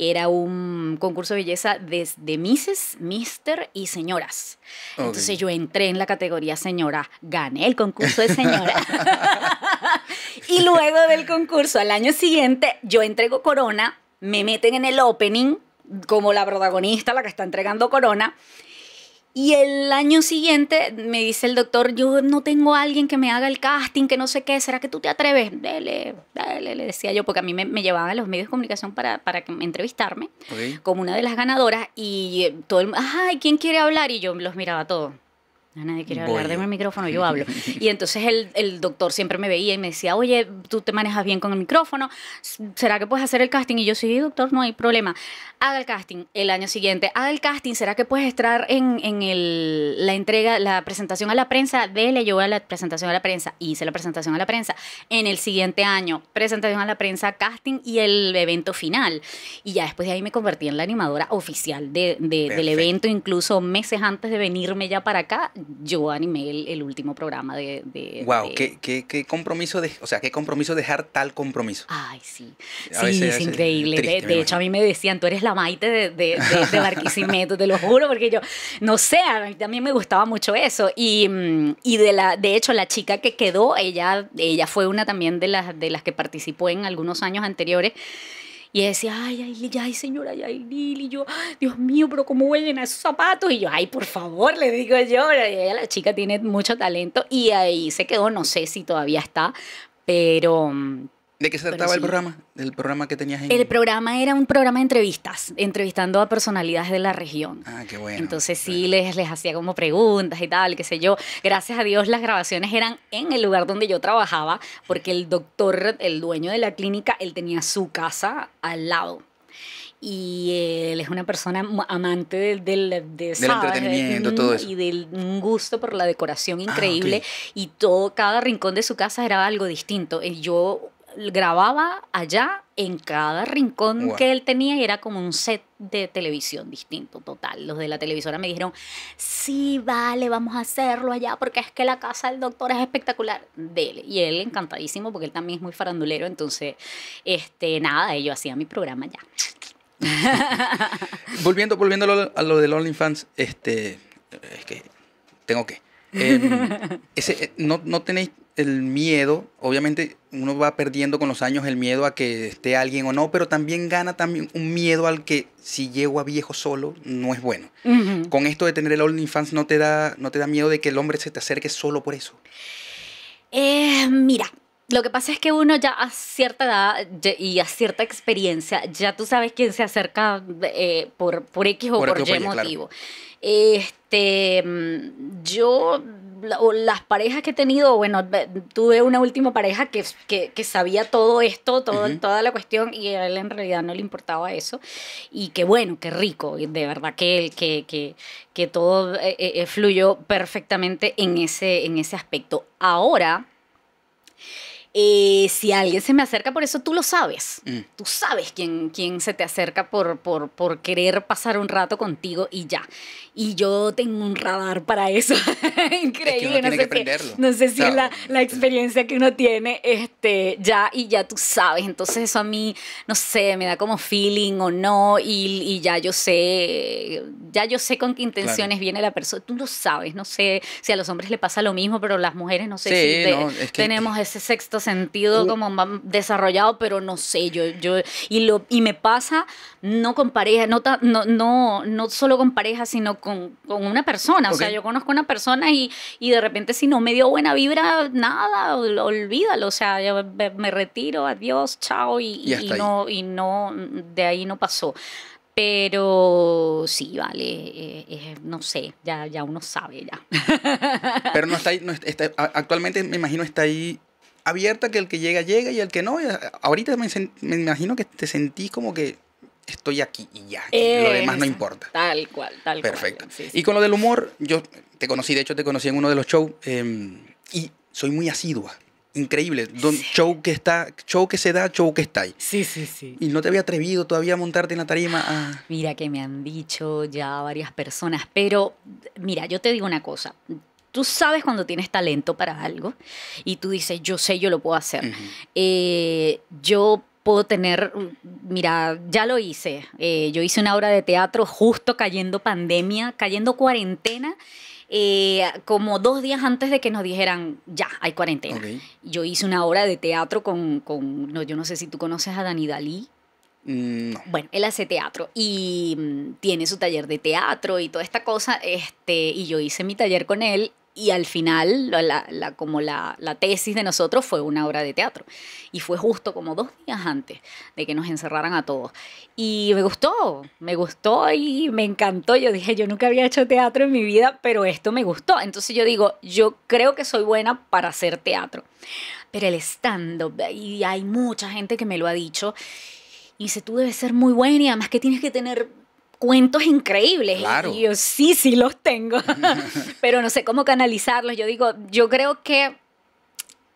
Era un concurso de belleza desde de Misses, Mister y Señoras. Entonces yo entré en la categoría señora, gané el concurso de señora. <laughs> <laughs> y luego del concurso, al año siguiente, yo entrego Corona, me meten en el opening como la protagonista, la que está entregando Corona y el año siguiente me dice el doctor, yo no tengo a alguien que me haga el casting, que no sé qué, ¿será que tú te atreves? dale dale le decía yo, porque a mí me, llevaban a los medios de comunicación para, entrevistarme como una de las ganadoras y todo el mundo, ay, ¿quién quiere hablar? Y yo los miraba todos nadie quiere hablar, el micrófono, yo hablo. <laughs> Y entonces el, doctor siempre me veía y me decía, oye, tú te manejas bien con el micrófono, ¿será que puedes hacer el casting? Y yo, sí, doctor, no hay problema. Haga el casting el año siguiente, haga el casting, ¿será que puedes estar en, el, la entrega, la presentación a la prensa? Dele yo a la presentación a la prensa, hice la presentación a la prensa. En el siguiente año, presentación a la prensa, casting y el evento final. Y ya después de ahí me convertí en la animadora oficial del evento, incluso meses antes de venirme ya para acá yo animé el, último programa de... de wow, Qué, qué, compromiso, de, o sea, qué compromiso dejar tal compromiso. Ay, sí, sí, es increíble. de, hecho, a mí me decían, tú eres la maite de, de, de, Barquisimeto, <laughs> te lo juro, porque yo, no sé, a mí también me gustaba mucho eso. Y, mm, y de, la, de hecho, la chica que quedó, ella, ella fue una también de las, de las que participó en algunos años anteriores. Y decía, ay, ay, ay, señora, ay, Lili, yo, Dios mío, pero cómo huelen a esos zapatos. Y yo, ay, por favor, le digo yo. la chica tiene mucho talento y ahí se quedó, no sé si todavía está, pero mm, ¿De qué se trataba el programa? ¿Del programa que tenías en... El programa era un programa de entrevistas, entrevistando a personalidades de la región. Ah, qué bueno. Entonces sí Les, les hacía como preguntas y tal, qué sé yo. Gracias a Dios las grabaciones eran en el lugar donde yo trabajaba, porque el doctor, el dueño de la clínica, él tenía su casa al lado y él es una persona amante del, del, de, del entretenimiento, todo mm, eso. Y del gusto por la decoración ah, increíble. Y todo, cada rincón de su casa era algo distinto. Yo grababa allá en cada rincón que él tenía y era como un set de televisión distinto, total. Los de la televisora me dijeron, sí, vale, vamos a hacerlo allá porque es que la casa del doctor es espectacular. Dele. Y él encantadísimo porque él también es muy farandulero, entonces, este, nada, yo hacía mi programa allá. <laughs> volviendo, volviendo a lo, de los fans OnlyFans, este, es que tengo que... Em, <laughs> eh, no, no tenéis el miedo, obviamente uno va perdiendo con los años el miedo a que esté alguien o no, pero también gana también un miedo al que si llego a viejo solo no es bueno. Con esto de tener el OnlyFans no te da no te da miedo de que el hombre se te acerque solo por eso. Eh, mira, lo que pasa es que uno ya a cierta edad y a cierta experiencia, ya tú sabes quién se acerca eh, por, por X o por, Y motivo. Este, mm, yo las parejas que he tenido, bueno, tuve una última pareja que, sabía todo esto, toda la cuestión, y a él en realidad no le importaba eso. Y qué bueno, qué rico, de verdad que, que, que, que todo eh, eh, eh, fluyó perfectamente en ese, en ese aspecto. Ahora, si alguien se me acerca por eso, tú lo sabes. Mm. Tú sabes quién, quién se te acerca por, por, por, querer pasar un rato contigo y ya y yo tengo un radar para eso. <laughs> Increíble. no, sé si, no, sé si, es la, la, experiencia que uno tiene este, ya y ya tú sabes. Entonces eso a mí, no sé, me da como feeling o no y, y ya yo sé, ya yo sé con qué intenciones viene la persona. Tú lo sabes, no sé si a los hombres le pasa lo mismo, pero las mujeres no sé si tenemos ese sexto sentido como desarrollado, pero no sé, yo, yo, y lo, y me pasa no con pareja, no, no, no, no solo con pareja, sino con con, una persona. O sea, yo conozco una persona y, y, de repente si no me dio buena vibra, nada, olvídalo. O sea, yo me retiro, adiós, chao, y, y, no, y no, de ahí no pasó. Pero sí, vale, eh, eh, no sé, ya, ya uno sabe ya. <laughs> Pero no está ahí, actualmente me imagino está ahí abierta que el que llega, llega y el que no. Ahorita me, me imagino que te sentís como que estoy aquí y ya. lo demás no importa. Tal cual, tal cual. Perfecto. Y con lo del humor, yo te conocí, de hecho te conocí en uno de los shows em, y soy muy asidua. Increíble, show que está, show que se da, show que está ahí. Sí, sí, sí. Y no te había atrevido todavía a montarte en la tarima. Ah. Mira que me han dicho ya varias personas, pero mira, yo te digo una cosa, tú sabes cuando tienes talento para algo y tú dices, yo sé, yo lo puedo hacer. Eh, yo tener, mira, ya lo hice. Eh, yo hice una obra de teatro justo cayendo pandemia, cayendo cuarentena. Eh, como dos días antes de que nos dijeran, ya, hay cuarentena. Yo hice una obra de teatro con, con no, yo no sé si tú conoces a Dani Dalí. Mm, bueno, él hace teatro y mm, tiene su taller de teatro y toda esta cosa, este, y yo hice mi taller con él y al final, como la, tesis de nosotros fue una obra de teatro. Y fue justo como dos días antes de que nos encerraran a todos. Y me gustó, me gustó y me encantó. Yo dije, yo nunca había hecho teatro en mi vida, pero esto me gustó. Entonces yo digo, yo creo que soy buena para hacer teatro. Pero el stand-up, y hay mucha gente que me lo ha dicho, y dice, tú debes ser muy buena y además que tienes que tener cuentos increíbles. yo sí, sí los tengo, <laughs> pero no sé cómo canalizarlos. Yo digo, yo creo que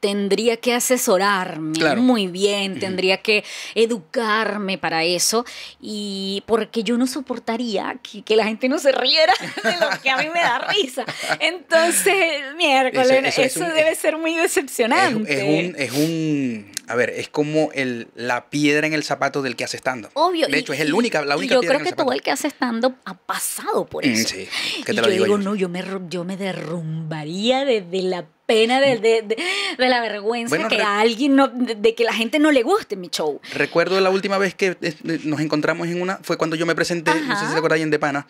tendría que asesorarme muy bien, tendría que educarme para eso y porque yo no soportaría que, la gente no se riera <laughs> de lo que a mí me da risa. Entonces, miércoles, eso, debe eh, ser muy decepcionante. Es, un, a ver, es como el, la piedra en el zapato del que hace estando. Obvio. De hecho, es el única, la única yo creo que todo el que hace estando ha pasado por mm, eso. sí, yo digo, no, yo me, yo me derrumbaría desde la pena, de, de, de, la vergüenza que a alguien, no, de, que la gente no le guste mi show. Recuerdo la última vez que eh, eh, nos encontramos en una, fue cuando yo me presenté, no sé si te acuerdas, en De Pana.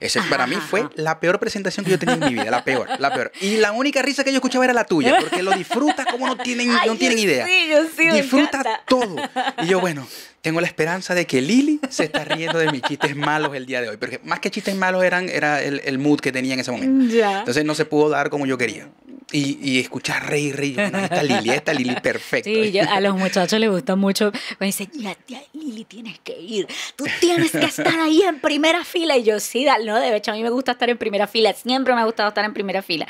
Ese, para mí fue la peor presentación que yo tenía en mi vida, la peor, la peor. Y la única risa que yo escuchaba era la tuya, porque lo disfrutas como no tienen, <laughs> no tienen idea. Sí, Disfruta todo. Y yo, bueno, <laughs> tengo la esperanza de que Lili se está riendo de mis chistes malos el día de hoy. Porque más que chistes malos eran, era el, mood que tenía en ese momento. Entonces no se pudo dar como yo quería. Y, y reír, reír. esta Lili, esta Lili, perfecto. Sí, a los muchachos les gusta mucho. Me dicen, ya tía Lili, tienes que ir. Tú tienes que estar ahí en primera fila. Y yo, sí, dale. no, de hecho, a mí me gusta estar en primera fila. Siempre me ha gustado estar en primera fila.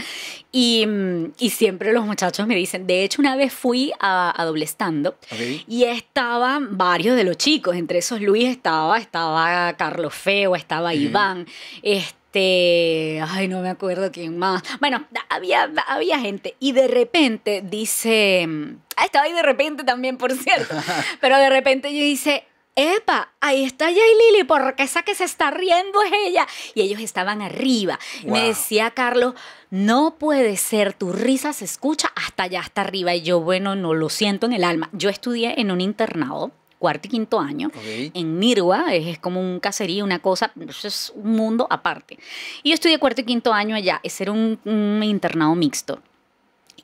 Y, mm, y siempre los muchachos me dicen, de hecho, una vez fui a, a doble y estaban varios de los chicos. Entre esos, Luis estaba, estaba Carlos Feo, estaba Iván, este este, ay, no me acuerdo quién más. Bueno, había, había gente y de repente dice, estaba ahí de repente también, por cierto, <laughs> pero de repente yo dice, ¡Epa! Ahí está Jay Lili, porque esa que se está riendo es ella. Y ellos estaban arriba. Me decía Carlos, no puede ser, tu risa se escucha hasta allá, hasta arriba. Y yo, bueno, no lo siento en el alma. Yo estudié en un internado cuarto y quinto año. En Mirwa, es, como un caserío, una cosa, es un mundo aparte. Y yo estudié cuarto y quinto año allá, ese era un, internado mixto.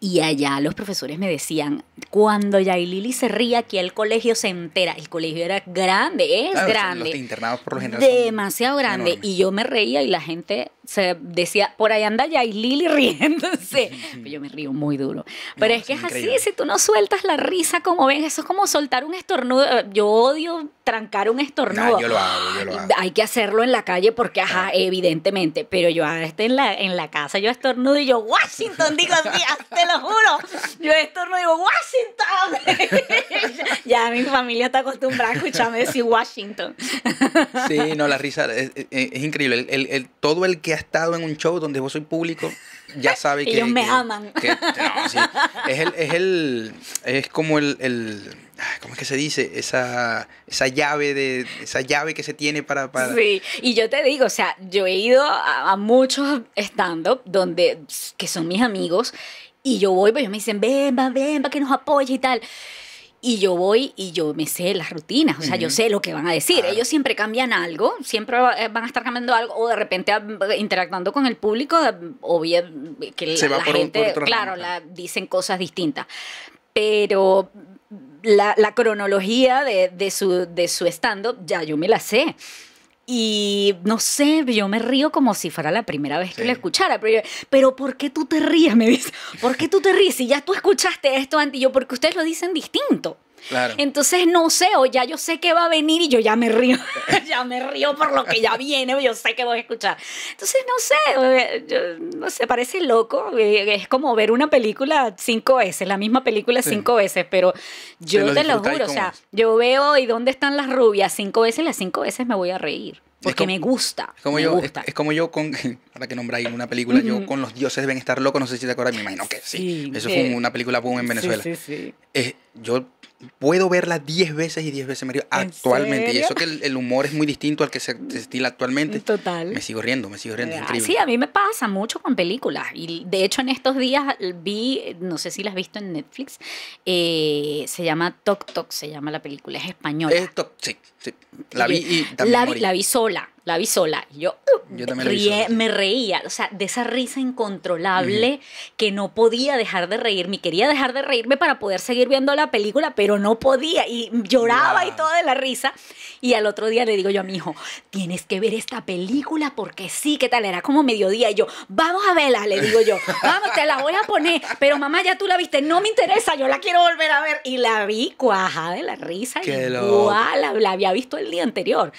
Y allá los profesores me decían, cuando Yailili se ría, aquí el colegio se entera. El colegio era grande, es grande. internados por lo general. Demasiado grande. Y yo me reía y la gente se decía, por ahí anda ya y Lili riéndose. <laughs> yo me río muy duro. Pero es que es, así, si tú no sueltas la risa, como ven, eso es como soltar un estornudo. Eh, yo odio trancar un estornudo. Ah, hay que hacerlo en la calle porque, ajá, ah. evidentemente. Pero yo ah, esté en la, en la casa, yo estornudo y yo, Washington, digo, te lo juro. Yo estornudo y digo, Washington. <laughs> ya mi familia está acostumbrada a escucharme decir Washington. sí, no, la risa es, increíble. todo el que estado en un show donde vos soy público ya <laughs> sabe que. Ellos me aman. <laughs> es, el, es, el, es como el, el ¿cómo es que se dice? Esa, esa llave de, esa llave que se tiene para, para... Sí, y yo te digo, o sea, yo he ido a, muchos stand-up donde, que son mis amigos, y yo voy, pues ellos me dicen, ven, va, ven, para que nos apoye y tal y yo voy y yo me sé las rutinas, o sea, yo sé lo que van a decir. Ellos siempre cambian algo, siempre eh, van a estar cambiando algo o de repente ah, eh, interactuando con el público, obvio eh, que la, gente, claro, dicen cosas distintas. Pero la, cronología de, su, de su stand-up ya yo me la sé. Y no sé, yo me río como si fuera la primera vez que lo escuchara. Pero, ¿por qué tú te ríes? Me dice, ¿por qué tú te ríes? y ya tú escuchaste esto antes, yo, porque ustedes lo dicen distinto. Entonces no sé, o ya yo sé que va a venir y yo ya me río, <laughs> ya me río por lo que ya viene, yo sé que voy a escuchar. Entonces no sé, eh, no sé, parece loco, eh, es como ver una película cinco veces, la misma película cinco veces, pero yo te lo, juro, o sea, yo veo y dónde están las rubias cinco veces, las cinco veces me voy a reír. Porque me gusta. Es como, yo, Es, como yo con. para <laughs> que nombráis una película, yo con Los dioses deben estar locos, no sé si te acuerdas, me imagino que sí. Eso fue una película boom en Venezuela. Sí, sí, eh, yo puedo verla 10 veces y diez veces me actualmente. Y eso que el, humor es muy distinto al que se, estila actualmente. Total. Me sigo riendo, me sigo riendo. Ah, sí, a mí me pasa mucho con películas. Y de hecho en estos días vi, no sé si las has visto en Netflix, eh, se llama Tok Tok, se llama la película, es española. Es Tok, sí, La eh, vi y también la vi sola la vi sola. Yo, uh, yo me reía, o sea, de esa risa incontrolable que no podía dejar de reírme. Quería dejar de reírme para poder seguir viendo la película, pero no podía y lloraba y toda de la risa. Y al otro día le digo yo a mi hijo, tienes que ver esta película porque sí, ¿qué tal? Era como mediodía y yo, vamos a verla, le digo yo, vamos, te la voy a poner, pero mamá, ya tú la viste, no me interesa, yo la quiero volver a ver. Y la vi cuajada de la risa, Qué igual la había visto el día anterior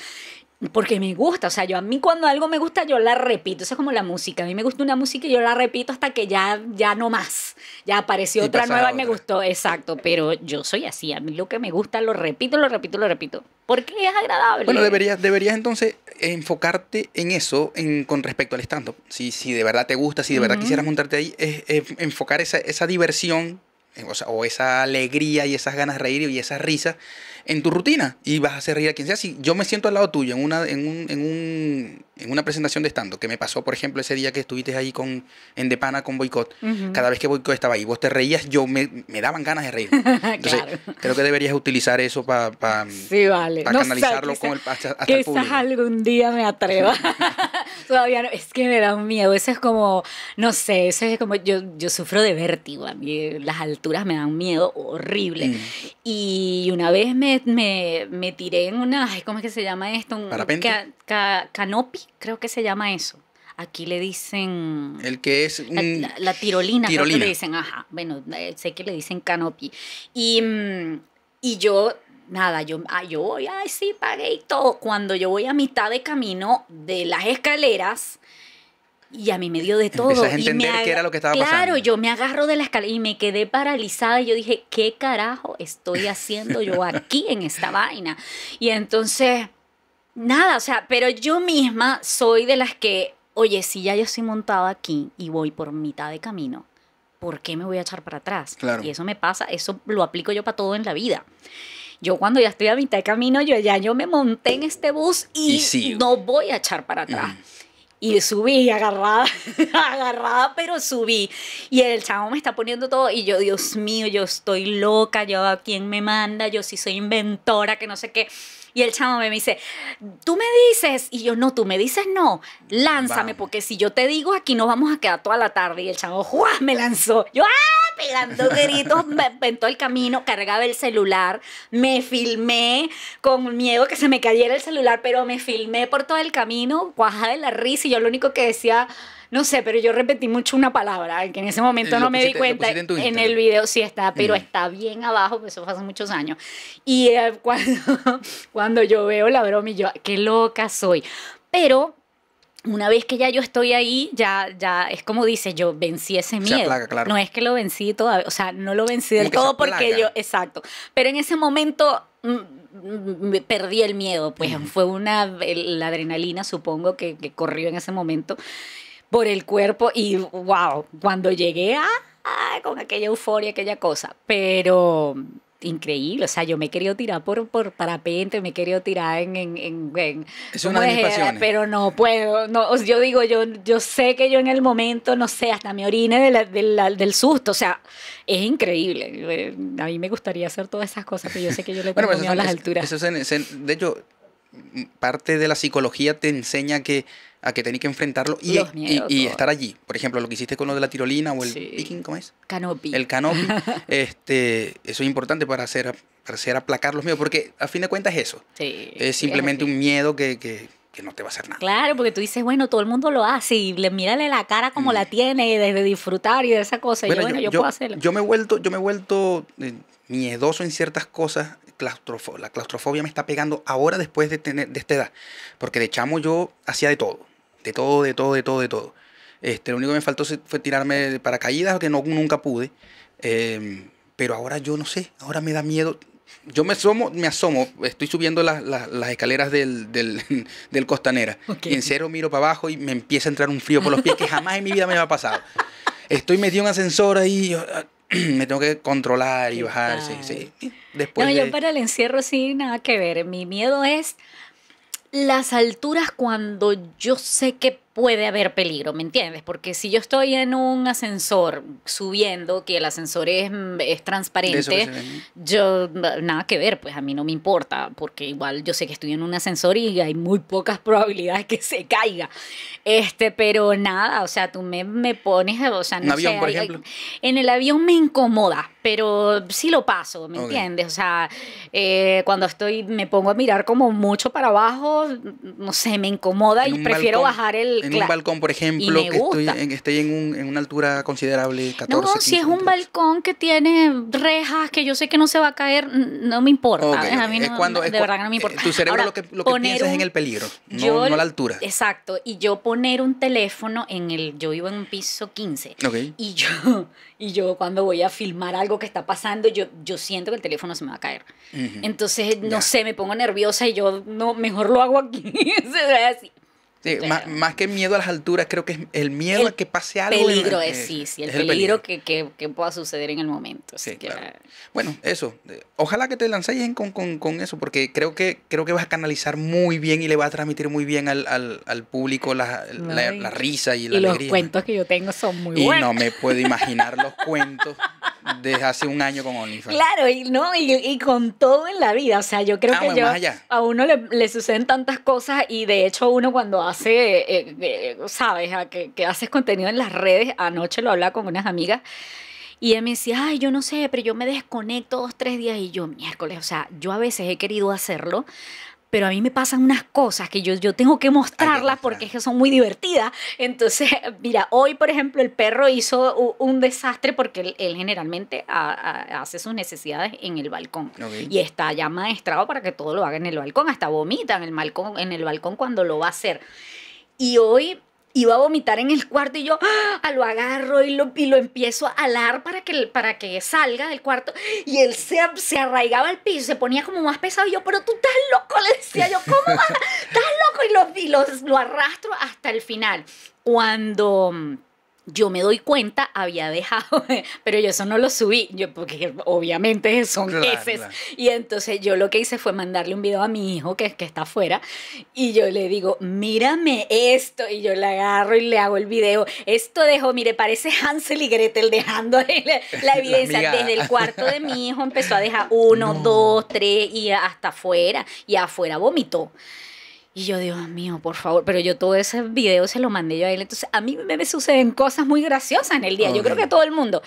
porque me gusta, o sea, yo a mí cuando algo me gusta yo la repito, eso es como la música, a mí me gusta una música y yo la repito hasta que ya ya no más, ya apareció otra nueva y me gustó, exacto, pero yo soy así, a mí lo que me gusta lo repito, lo repito, lo repito, porque es agradable. Bueno, deberías, deberías entonces enfocarte en eso en, con respecto al stand-up, si, si de verdad te gusta, si de verdad quisieras montarte ahí, es, enfocar esa, diversión o, o, esa alegría y esas ganas de reír y esas risas en tu rutina y vas a hacer reír a quien sea. Si yo me siento al lado tuyo en una, en un, en un, en una presentación de estando que me pasó, por ejemplo, ese día que estuviste ahí con, en Depana con Boicot, cada vez que Boicot estaba ahí, vos te reías, yo me, me daban ganas de reír. <laughs> creo que deberías utilizar eso para canalizarlo con el, hasta, quizás algún día me atreva. <laughs> <laughs> Todavía no, es que me da un miedo. Eso es como, no sé, eso es como, yo, yo sufro de vértigo. A mí las alturas me dan miedo horrible. Mm. Y una vez me me, me, tiré en una, ¿cómo es que se llama esto? canopi, creo que se llama eso. Aquí le dicen... El que es... La, tirolina, tirolina. le dicen, ajá. Bueno, eh, sé que le dicen canopi. Y, mm, y yo nada, yo, ah, yo voy, ay, sí, pagué y todo. Cuando yo voy a mitad de camino de las escaleras, y a mí me dio de todo. a entender qué era lo que estaba claro, pasando. Claro, yo me agarro de la escalera y me quedé paralizada y yo dije, ¿qué carajo estoy haciendo yo aquí en esta vaina? Y entonces, nada, o sea, pero yo misma soy de las que, oye, si ya yo estoy montada aquí y voy por mitad de camino, ¿por qué me voy a echar para atrás? Claro. Y eso me pasa, eso lo aplico yo para todo en la vida yo cuando ya estoy a mitad de camino, yo ya yo me monté en este bus y, no voy a echar para atrás. Mm y subí agarrada, agarrada, <laughs> pero subí. Y el chavo me está poniendo todo y yo, Dios mío, yo estoy loca, yo a quién me manda, yo sí soy inventora, que no sé qué. Y el chamo me dice, tú me dices, y yo no, tú me dices no, lánzame, porque si yo te digo aquí no vamos a quedar toda la tarde. Y el chamo, ¡juá! me lanzó. Yo, ¡ah! pegando gritos <laughs> me todo el camino, cargaba el celular, me filmé con miedo que se me cayera el celular, pero me filmé por todo el camino, cuajada de la risa y yo lo único que decía... No sé, pero yo repetí mucho una palabra que en ese momento eh, no me di cuenta. En, el video sí está, pero mm. está bien abajo, pues eso fue hace muchos años. Y eh, <laughs> cuando, cuando yo veo la broma y yo, ah, qué loca soy. Pero una vez que ya yo estoy ahí, ya, ya es como dice, yo vencí ese miedo. claro. No es que lo vencí todavía, o sea, no lo vencí del todo porque yo, exacto. Pero en ese momento mm, mm, me perdí el miedo, pues fue una, la adrenalina supongo que, corrió en ese momento por el cuerpo y wow, cuando llegué a, ah, con aquella euforia, aquella cosa, pero, increíble. O sea, yo me he querido tirar por, por parapente, me he querido tirar en... en, en, es una de mis pasiones. Pero no puedo. No, yo digo, yo, yo sé que yo en el momento, no sé, hasta me orine del susto. O sea, es increíble. Eh, a mí me gustaría hacer todas esas cosas, pero yo sé que yo le he a las alturas. de hecho, mm, parte de la psicología te enseña que a que tenéis que enfrentarlo y, estar allí. Por ejemplo, lo que hiciste con lo de la tirolina o el picking, ¿cómo es? Canopy. El canopy. <laughs> este, eso es importante para hacer, hacer aplacar los miedos, porque a fin de cuentas es eso. es simplemente un miedo que, no te va a hacer nada. Claro, porque tú dices, bueno, todo el mundo lo hace y le, mírale la cara como la mm. tiene desde disfrutar y de esa cosa. y yo, bueno, yo, puedo hacerlo. Yo me he vuelto, yo me he vuelto eh, miedoso en ciertas cosas. la claustrofobia me está pegando ahora después de tener de esta edad. Porque de chamo yo hacía de todo de todo, de todo, de todo, de todo. Este, lo único que me faltó fue tirarme para paracaídas, que no, nunca pude. Em, pero ahora yo no sé, ahora me da miedo. Yo me asomo, me asomo, estoy subiendo las escaleras del, del, <laughs> Costanera. Y en cero miro para abajo y me empieza a entrar un frío por los pies que jamás en mi vida me había pasado. Estoy metido en ascensor ahí, ah, <clears throat> me tengo que controlar y bajar. Sí, sí. Después no, yo para el encierro sí, nada que ver. Mi miedo es las alturas cuando yo sé que puede haber peligro, ¿me entiendes? Porque si yo estoy en un ascensor subiendo, que el ascensor es, mm, es transparente, yo nada que ver, pues a mí no me importa, porque igual yo sé que estoy en un ascensor y hay muy pocas probabilidades que se caiga. Este, pero nada, o sea, tú me, pones, o sea, no ¿En avión, por ejemplo? en el avión me incomoda, pero sí lo paso, ¿me entiendes? O sea, eh, cuando estoy, me pongo a mirar como mucho para abajo, no sé, me incomoda y prefiero bajar el en un balcón, por ejemplo, que, estoy, en, una altura considerable, 14, No, si es un balcón que tiene rejas, que yo sé que no se va a caer, no me importa. A mí no, cuando, de verdad no me importa. Eh, tu cerebro lo que, lo que piensa es en el peligro, no, la altura. Exacto, y yo poner un teléfono en el, yo vivo en un piso 15, y, yo, <laughs> y yo cuando voy a filmar algo que está pasando, yo, yo siento que el teléfono se me va a caer. Entonces, no sé, me pongo nerviosa y yo, no, mejor lo hago aquí, <laughs> se ve así más, que miedo a las alturas, creo que es el miedo a que pase algo. Peligro eh, es, sí, sí, el peligro, Que, que, pueda suceder en el momento. Bueno, eso. Eh, ojalá que te lancéis con, con, con, eso, porque creo que, creo que vas a canalizar muy bien y le vas a transmitir muy bien al, al, público la, la, risa y la alegría. Los cuentos que yo tengo son muy buenos. Y no me puedo <laughs> imaginar los cuentos desde hace un año con OnlyFans. Claro, y no, y, con todo en la vida. O sea, yo creo ah, que a uno le, le suceden tantas cosas y de hecho uno cuando hace hace, eh, ¿sabes? A que, haces contenido en las redes. Anoche lo hablaba con unas amigas. Y me decía, ay, yo no sé, pero yo me desconecto dos, tres días y yo miércoles. O sea, yo a veces he querido hacerlo, pero a mí me pasan unas cosas que yo, yo tengo que mostrarlas porque es que son muy divertidas. Entonces, <laughs> mira, hoy, por ejemplo, el perro hizo un desastre porque él, generalmente hace sus necesidades en el balcón. Y está ya maestrado para que todo lo haga en el balcón, hasta vomita en el balcón, en el balcón cuando lo va a hacer. Y hoy iba a vomitar en el cuarto y yo ¡ah! lo agarro y lo, y empiezo a alar para que, para que salga del cuarto y él se, se arraigaba al piso, se ponía como más pesado y yo, pero tú estás loco, le decía yo, ¿cómo vas? <laughs> ¿Estás loco? Y, y lo arrastro hasta el final. Cuando yo me doy cuenta, había dejado, <laughs> pero yo eso no lo subí, yo, porque obviamente son jefes. Y entonces yo lo que hice fue mandarle un video a mi hijo que, que está afuera y yo le digo, mírame esto. Y yo le agarro y le hago el video. Esto dejó, mire, parece Hansel y Gretel dejando <laughs> la, evidencia. Desde el cuarto de mi hijo empezó a dejar <laughs> uno, dos, tres y hasta afuera. Y afuera vomitó. Y yo, Dios mío, por favor, pero yo todo ese video se lo mandé yo a él. Entonces, a mí me suceden cosas muy graciosas en el día, yo creo que a todo el mundo.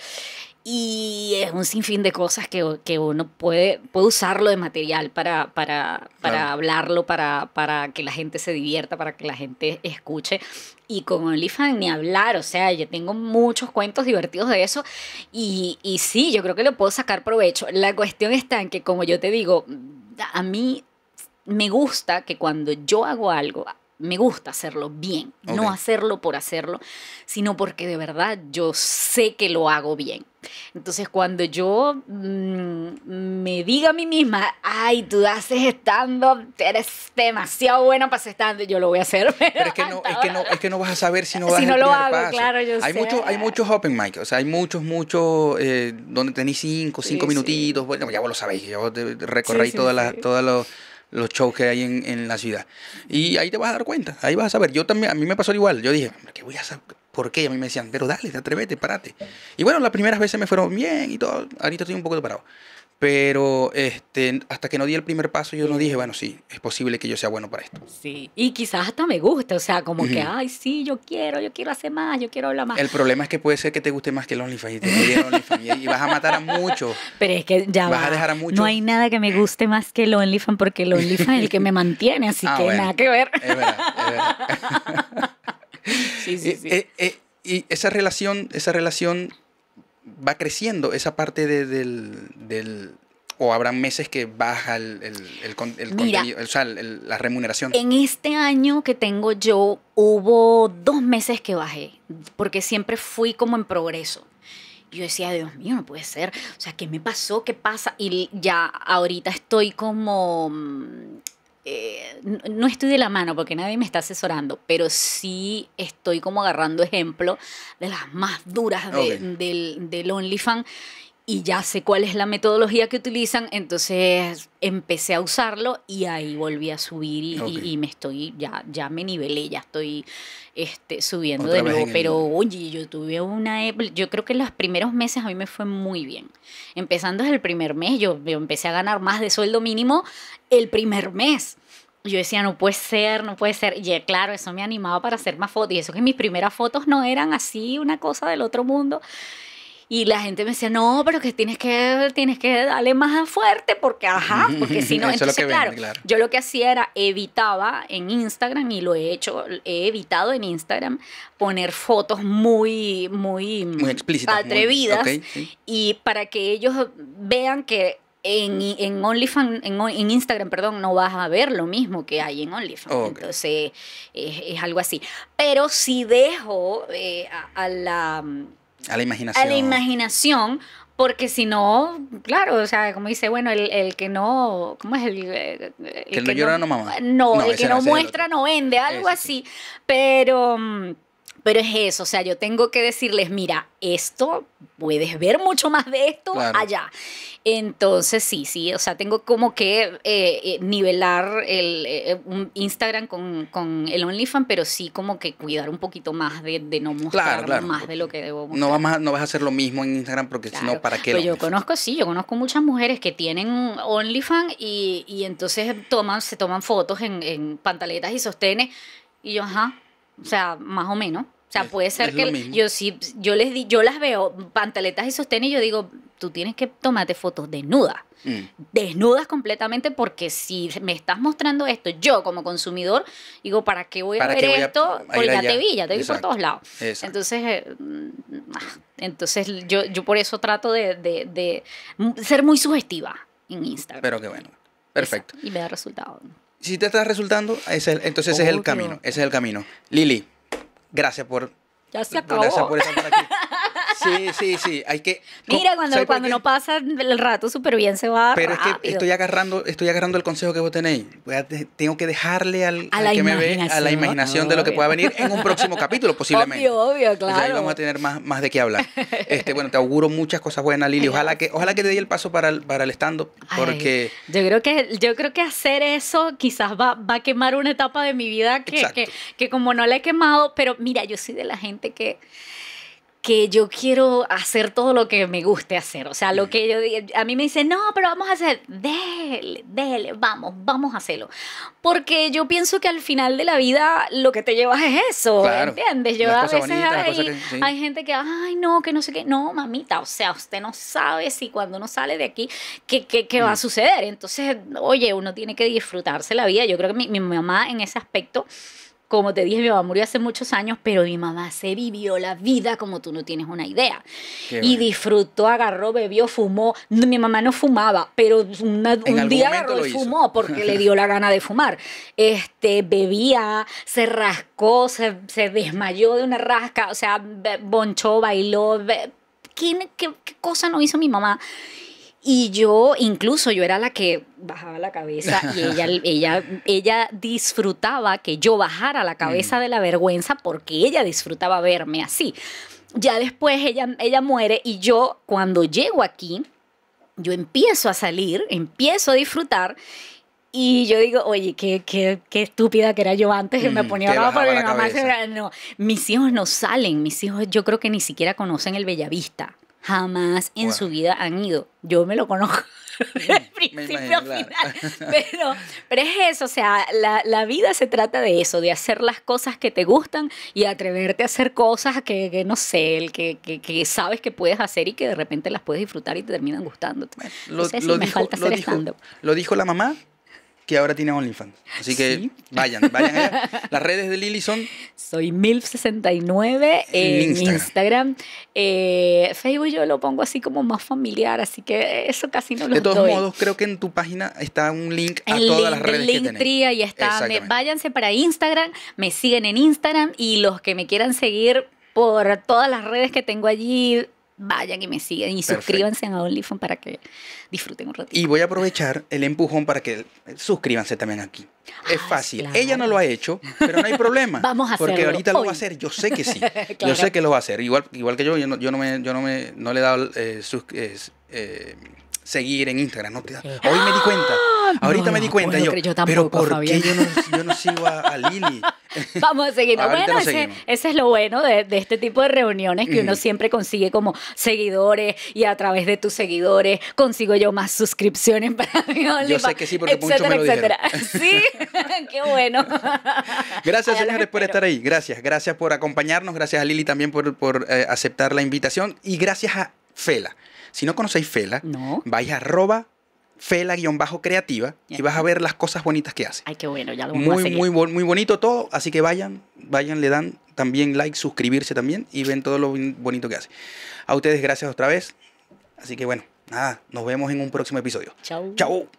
Y es un sinfín de cosas que, que uno puede, puede usarlo de material para, para, para hablarlo, para, para que la gente se divierta, para que la gente escuche. Y con OnlyFans ni hablar, o sea, yo tengo muchos cuentos divertidos de eso. Y, y sí, yo creo que lo puedo sacar provecho. La cuestión está en que, como yo te digo, a mí me gusta que cuando yo hago algo, me gusta hacerlo bien, no hacerlo por hacerlo, sino porque de verdad yo sé que lo hago bien. Entonces cuando yo mm, me diga a mí misma, ay, tú haces estando, eres demasiado buena para hacer estando, yo lo voy a hacer. <laughs> Pero, es, que no, es, que no, es, que no, vas a saber si no vas no lo hago, claro, yo hay sé. hay muchos open mic, o sea, hay muchos, muchos eh, donde tenéis cinco, cinco minutitos, bueno, ya vos lo sabéis, yo recorréis todas las, los los shows que hay en, en, la ciudad. Y ahí te vas a dar cuenta, ahí vas a saber. Yo también, a mí me pasó igual. Yo dije, ¿qué voy a hacer? ¿Por qué? a mí me decían, pero dale, atrévete, párate. Y bueno, las primeras veces me fueron bien y todo. Ahorita estoy un poco parado. Pero este, hasta que no di el primer paso, yo no dije, bueno, sí, es posible que yo sea bueno para esto. Sí, y quizás hasta me guste, o sea, como que, ay, sí, yo quiero, yo quiero hacer más, yo quiero hablar más. El problema es que puede ser que te guste más que el OnlyFans y, te y vas a matar a muchos. Pero es que ya vas a dejar a muchos. No hay nada que me guste más que el OnlyFans porque el OnlyFans es el que me mantiene, así ah, que nada que ver. Es verdad, es verdad. <laughs> sí, sí, eh, sí. Eh, eh, y esa relación, esa relación va creciendo esa parte del, o habrá meses que baja el, el, o sea, la remuneración? En este año que tengo yo hubo dos meses que bajé, porque siempre fui como en progreso. Yo decía, Dios mío, no puede ser. O sea, ¿qué me pasó? ¿Qué pasa? Y ya ahorita estoy como mm, eh, no estoy de la mano porque nadie me está asesorando, pero sí estoy como agarrando ejemplo de las más duras de, del OnlyFans y ya sé cuál es la metodología que utilizan, entonces empecé a usarlo y ahí volví a subir y, me estoy, ya, ya me nivelé, ya estoy este, subiendo de nuevo. Pero oye, yo tuve una, e-, yo creo que los primeros meses a mí me fue muy bien. Empezando desde el primer mes, yo, yo empecé a ganar más de sueldo mínimo el primer mes yo decía, no puede ser, no puede ser. Y eh, claro, eso me animaba para hacer más fotos. Y eso que mis primeras fotos no eran así, una cosa del otro mundo. Y la gente me decía, no, pero que tienes que, tienes que darle más fuerte porque, ajá, porque si no, entonces, claro, yo lo que hacía era evitaba en Instagram, y lo he hecho, he evitado en Instagram, poner fotos muy, muy, muy atrevidas, y para que ellos vean que en, en en, en, Instagram, perdón, no vas a ver lo mismo que hay en OnlyFans. Entonces, es, algo así. Pero si dejo eh, a, la a la imaginación. A la imaginación, porque si no, claro, o sea, como dice, bueno, el, el que no, ¿cómo es el, que, no llora no, mamá? No, el que no muestra no vende, algo así, pero... Mm, pero es eso, o sea, yo tengo que decirles, mira, esto, puedes ver mucho más de esto allá. Entonces, sí, sí, o sea, tengo como que eh, eh, nivelar el eh, Instagram con, con el OnlyFans, pero sí como que cuidar un poquito más de, no mostrar más de lo que debo mostrar. No, vas a, no vas a hacer lo mismo en Instagram porque si no, ¿para qué? Pero pues yo conozco, sí, yo conozco muchas mujeres que tienen OnlyFans y, y entonces toman, se toman fotos en, en pantaletas y sostenes y yo, ajá o sea, más o menos. O sea, puede ser que yo sí, yo las veo pantaletas y sostén y yo digo, tú tienes que tomarte fotos desnudas, mm. desnudas completamente porque si me estás mostrando esto, yo como consumidor digo, ¿para qué voy a ver esto? vi, ya te vi por todos lados. Entonces, eh, mm, ah, entonces yo, yo por eso trato de, ser muy sugestiva en Instagram. Pero que bueno, perfecto. Y me da resultado si te estás resultando, entonces ese es el camino. Ese es el camino. Lili, gracias por. Ya se acabó. Gracias por estar Sí, sí, sí. Hay que. Mira, cuando, cuando no pasa el rato súper bien se va. Pero es que estoy agarrando, estoy agarrando el consejo que vos tenéis. tengo que dejarle al, que me ve a la imaginación de lo que pueda venir en un próximo <laughs> capítulo, posiblemente. Obvio, obvio, claro. ahí vamos a tener más, más de qué hablar. Este, bueno, te auguro muchas cosas buenas, Lili. Ojalá que, ojalá que te dé el paso para el, para el stand Porque. yo creo que, yo creo que hacer eso quizás va, a quemar una etapa de mi vida que, que, que como no la he quemado, pero mira, yo soy de la gente que que yo quiero hacer todo lo que me guste hacer. O sea, lo que yo a mí me dicen, no, pero vamos a hacer, Dele, dele, vamos, vamos a hacerlo. Porque yo pienso que al final de la vida lo que te llevas es eso, ¿entiendes? Yo a veces hay, gente que, ay, no, que no sé qué, no, mamita, o sea, usted no sabe si cuando uno sale de aquí, qué, qué, va a mm. suceder. Entonces, oye, uno tiene que disfrutarse la vida. Yo creo que mi, mi mamá en ese aspecto como te dije, mi mamá murió hace muchos años, pero mi mamá se vivió la vida como tú no tienes una idea. y disfrutó, agarró, bebió, fumó. Mi mamá no fumaba, pero un día agarró y fumó porque le dio la gana de fumar. Este, bebía, se rascó, se, desmayó de una rasca, o sea, bonchó, bailó. qué cosa no hizo mi mamá? Y yo, incluso yo era la que bajaba la cabeza y ella, <laughs> ella, disfrutaba que yo bajara la cabeza mm. de la vergüenza porque ella disfrutaba verme así. Ya después ella, ella muere y yo cuando llego aquí, yo empiezo a salir, empiezo a disfrutar y yo digo, oye, qué, qué, qué, estúpida que era yo antes, que me mm, ponía mi mamá mis hijos no salen, mis hijos yo creo que ni siquiera conocen el Bellavista jamás en su vida han ido. Yo me lo conozco <laughs> mm, principio final. Pero, pero es eso, o sea, la, vida se trata de eso, de hacer las cosas que te gustan y atreverte a hacer cosas que, no sé, que, que, sabes que puedes hacer y que de repente las puedes disfrutar y te terminan gustando Lo, sé lo dijo la mamá que ahora tiene OnlyFans. Así que vayan, vayan Las redes de Lili son. Soy MILF69 en Instagram. Eh, Facebook yo lo pongo así como más familiar, así que eso casi no lo De todos modos, creo que en tu página está un link a todas las redes el link que y está. váyanse para Instagram, me siguen en Instagram y los que me quieran seguir por todas las redes que tengo allí vayan y me siguen y suscríbanse a OnlyFans para que disfruten un ratito. Y voy a aprovechar el empujón para que eh, suscríbanse también aquí. es fácil. Ella no lo ha hecho, pero no hay problema. <laughs> Vamos a hacerlo Porque ahorita lo va a hacer. Yo sé que sí. <laughs> Yo sé que lo va a hacer. Igual, igual que yo, yo no, me, yo no, me, le he dado eh, sus, eh, eh, seguir en Instagram. No eh. Hoy me di cuenta. Ah, ahorita me di cuenta. yo, pero ¿por yo no, sigo a, Lili? <laughs> Vamos a seguir. bueno, ese, es lo bueno de, este tipo de reuniones que uno siempre consigue como seguidores y a través de tus seguidores consigo yo más suscripciones <laughs> para mi Yo sé que sí, porque muchos me <laughs> Sí, qué bueno. Gracias, señores, por estar ahí. Gracias, gracias por acompañarnos. Gracias a Lili también por, eh, aceptar la invitación y gracias a Fela. Si no conocéis Fela, no. vais a arroba Fela-creativa y vas a ver las cosas bonitas que hace. Ay, qué bueno, ya lo muy, muy, muy bonito todo, así que vayan, vayan, le dan también like, suscribirse también y ven todo lo bonito que hace. A ustedes gracias otra vez. Así que bueno, nada, nos vemos en un próximo episodio. Chau. Chau.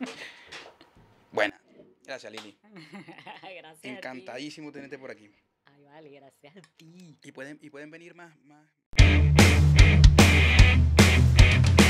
<laughs> bueno Gracias, Lili. <laughs> gracias. Encantadísimo tenerte por aquí. Ay, vale, gracias a ti. Y pueden, y pueden venir más. Thank you.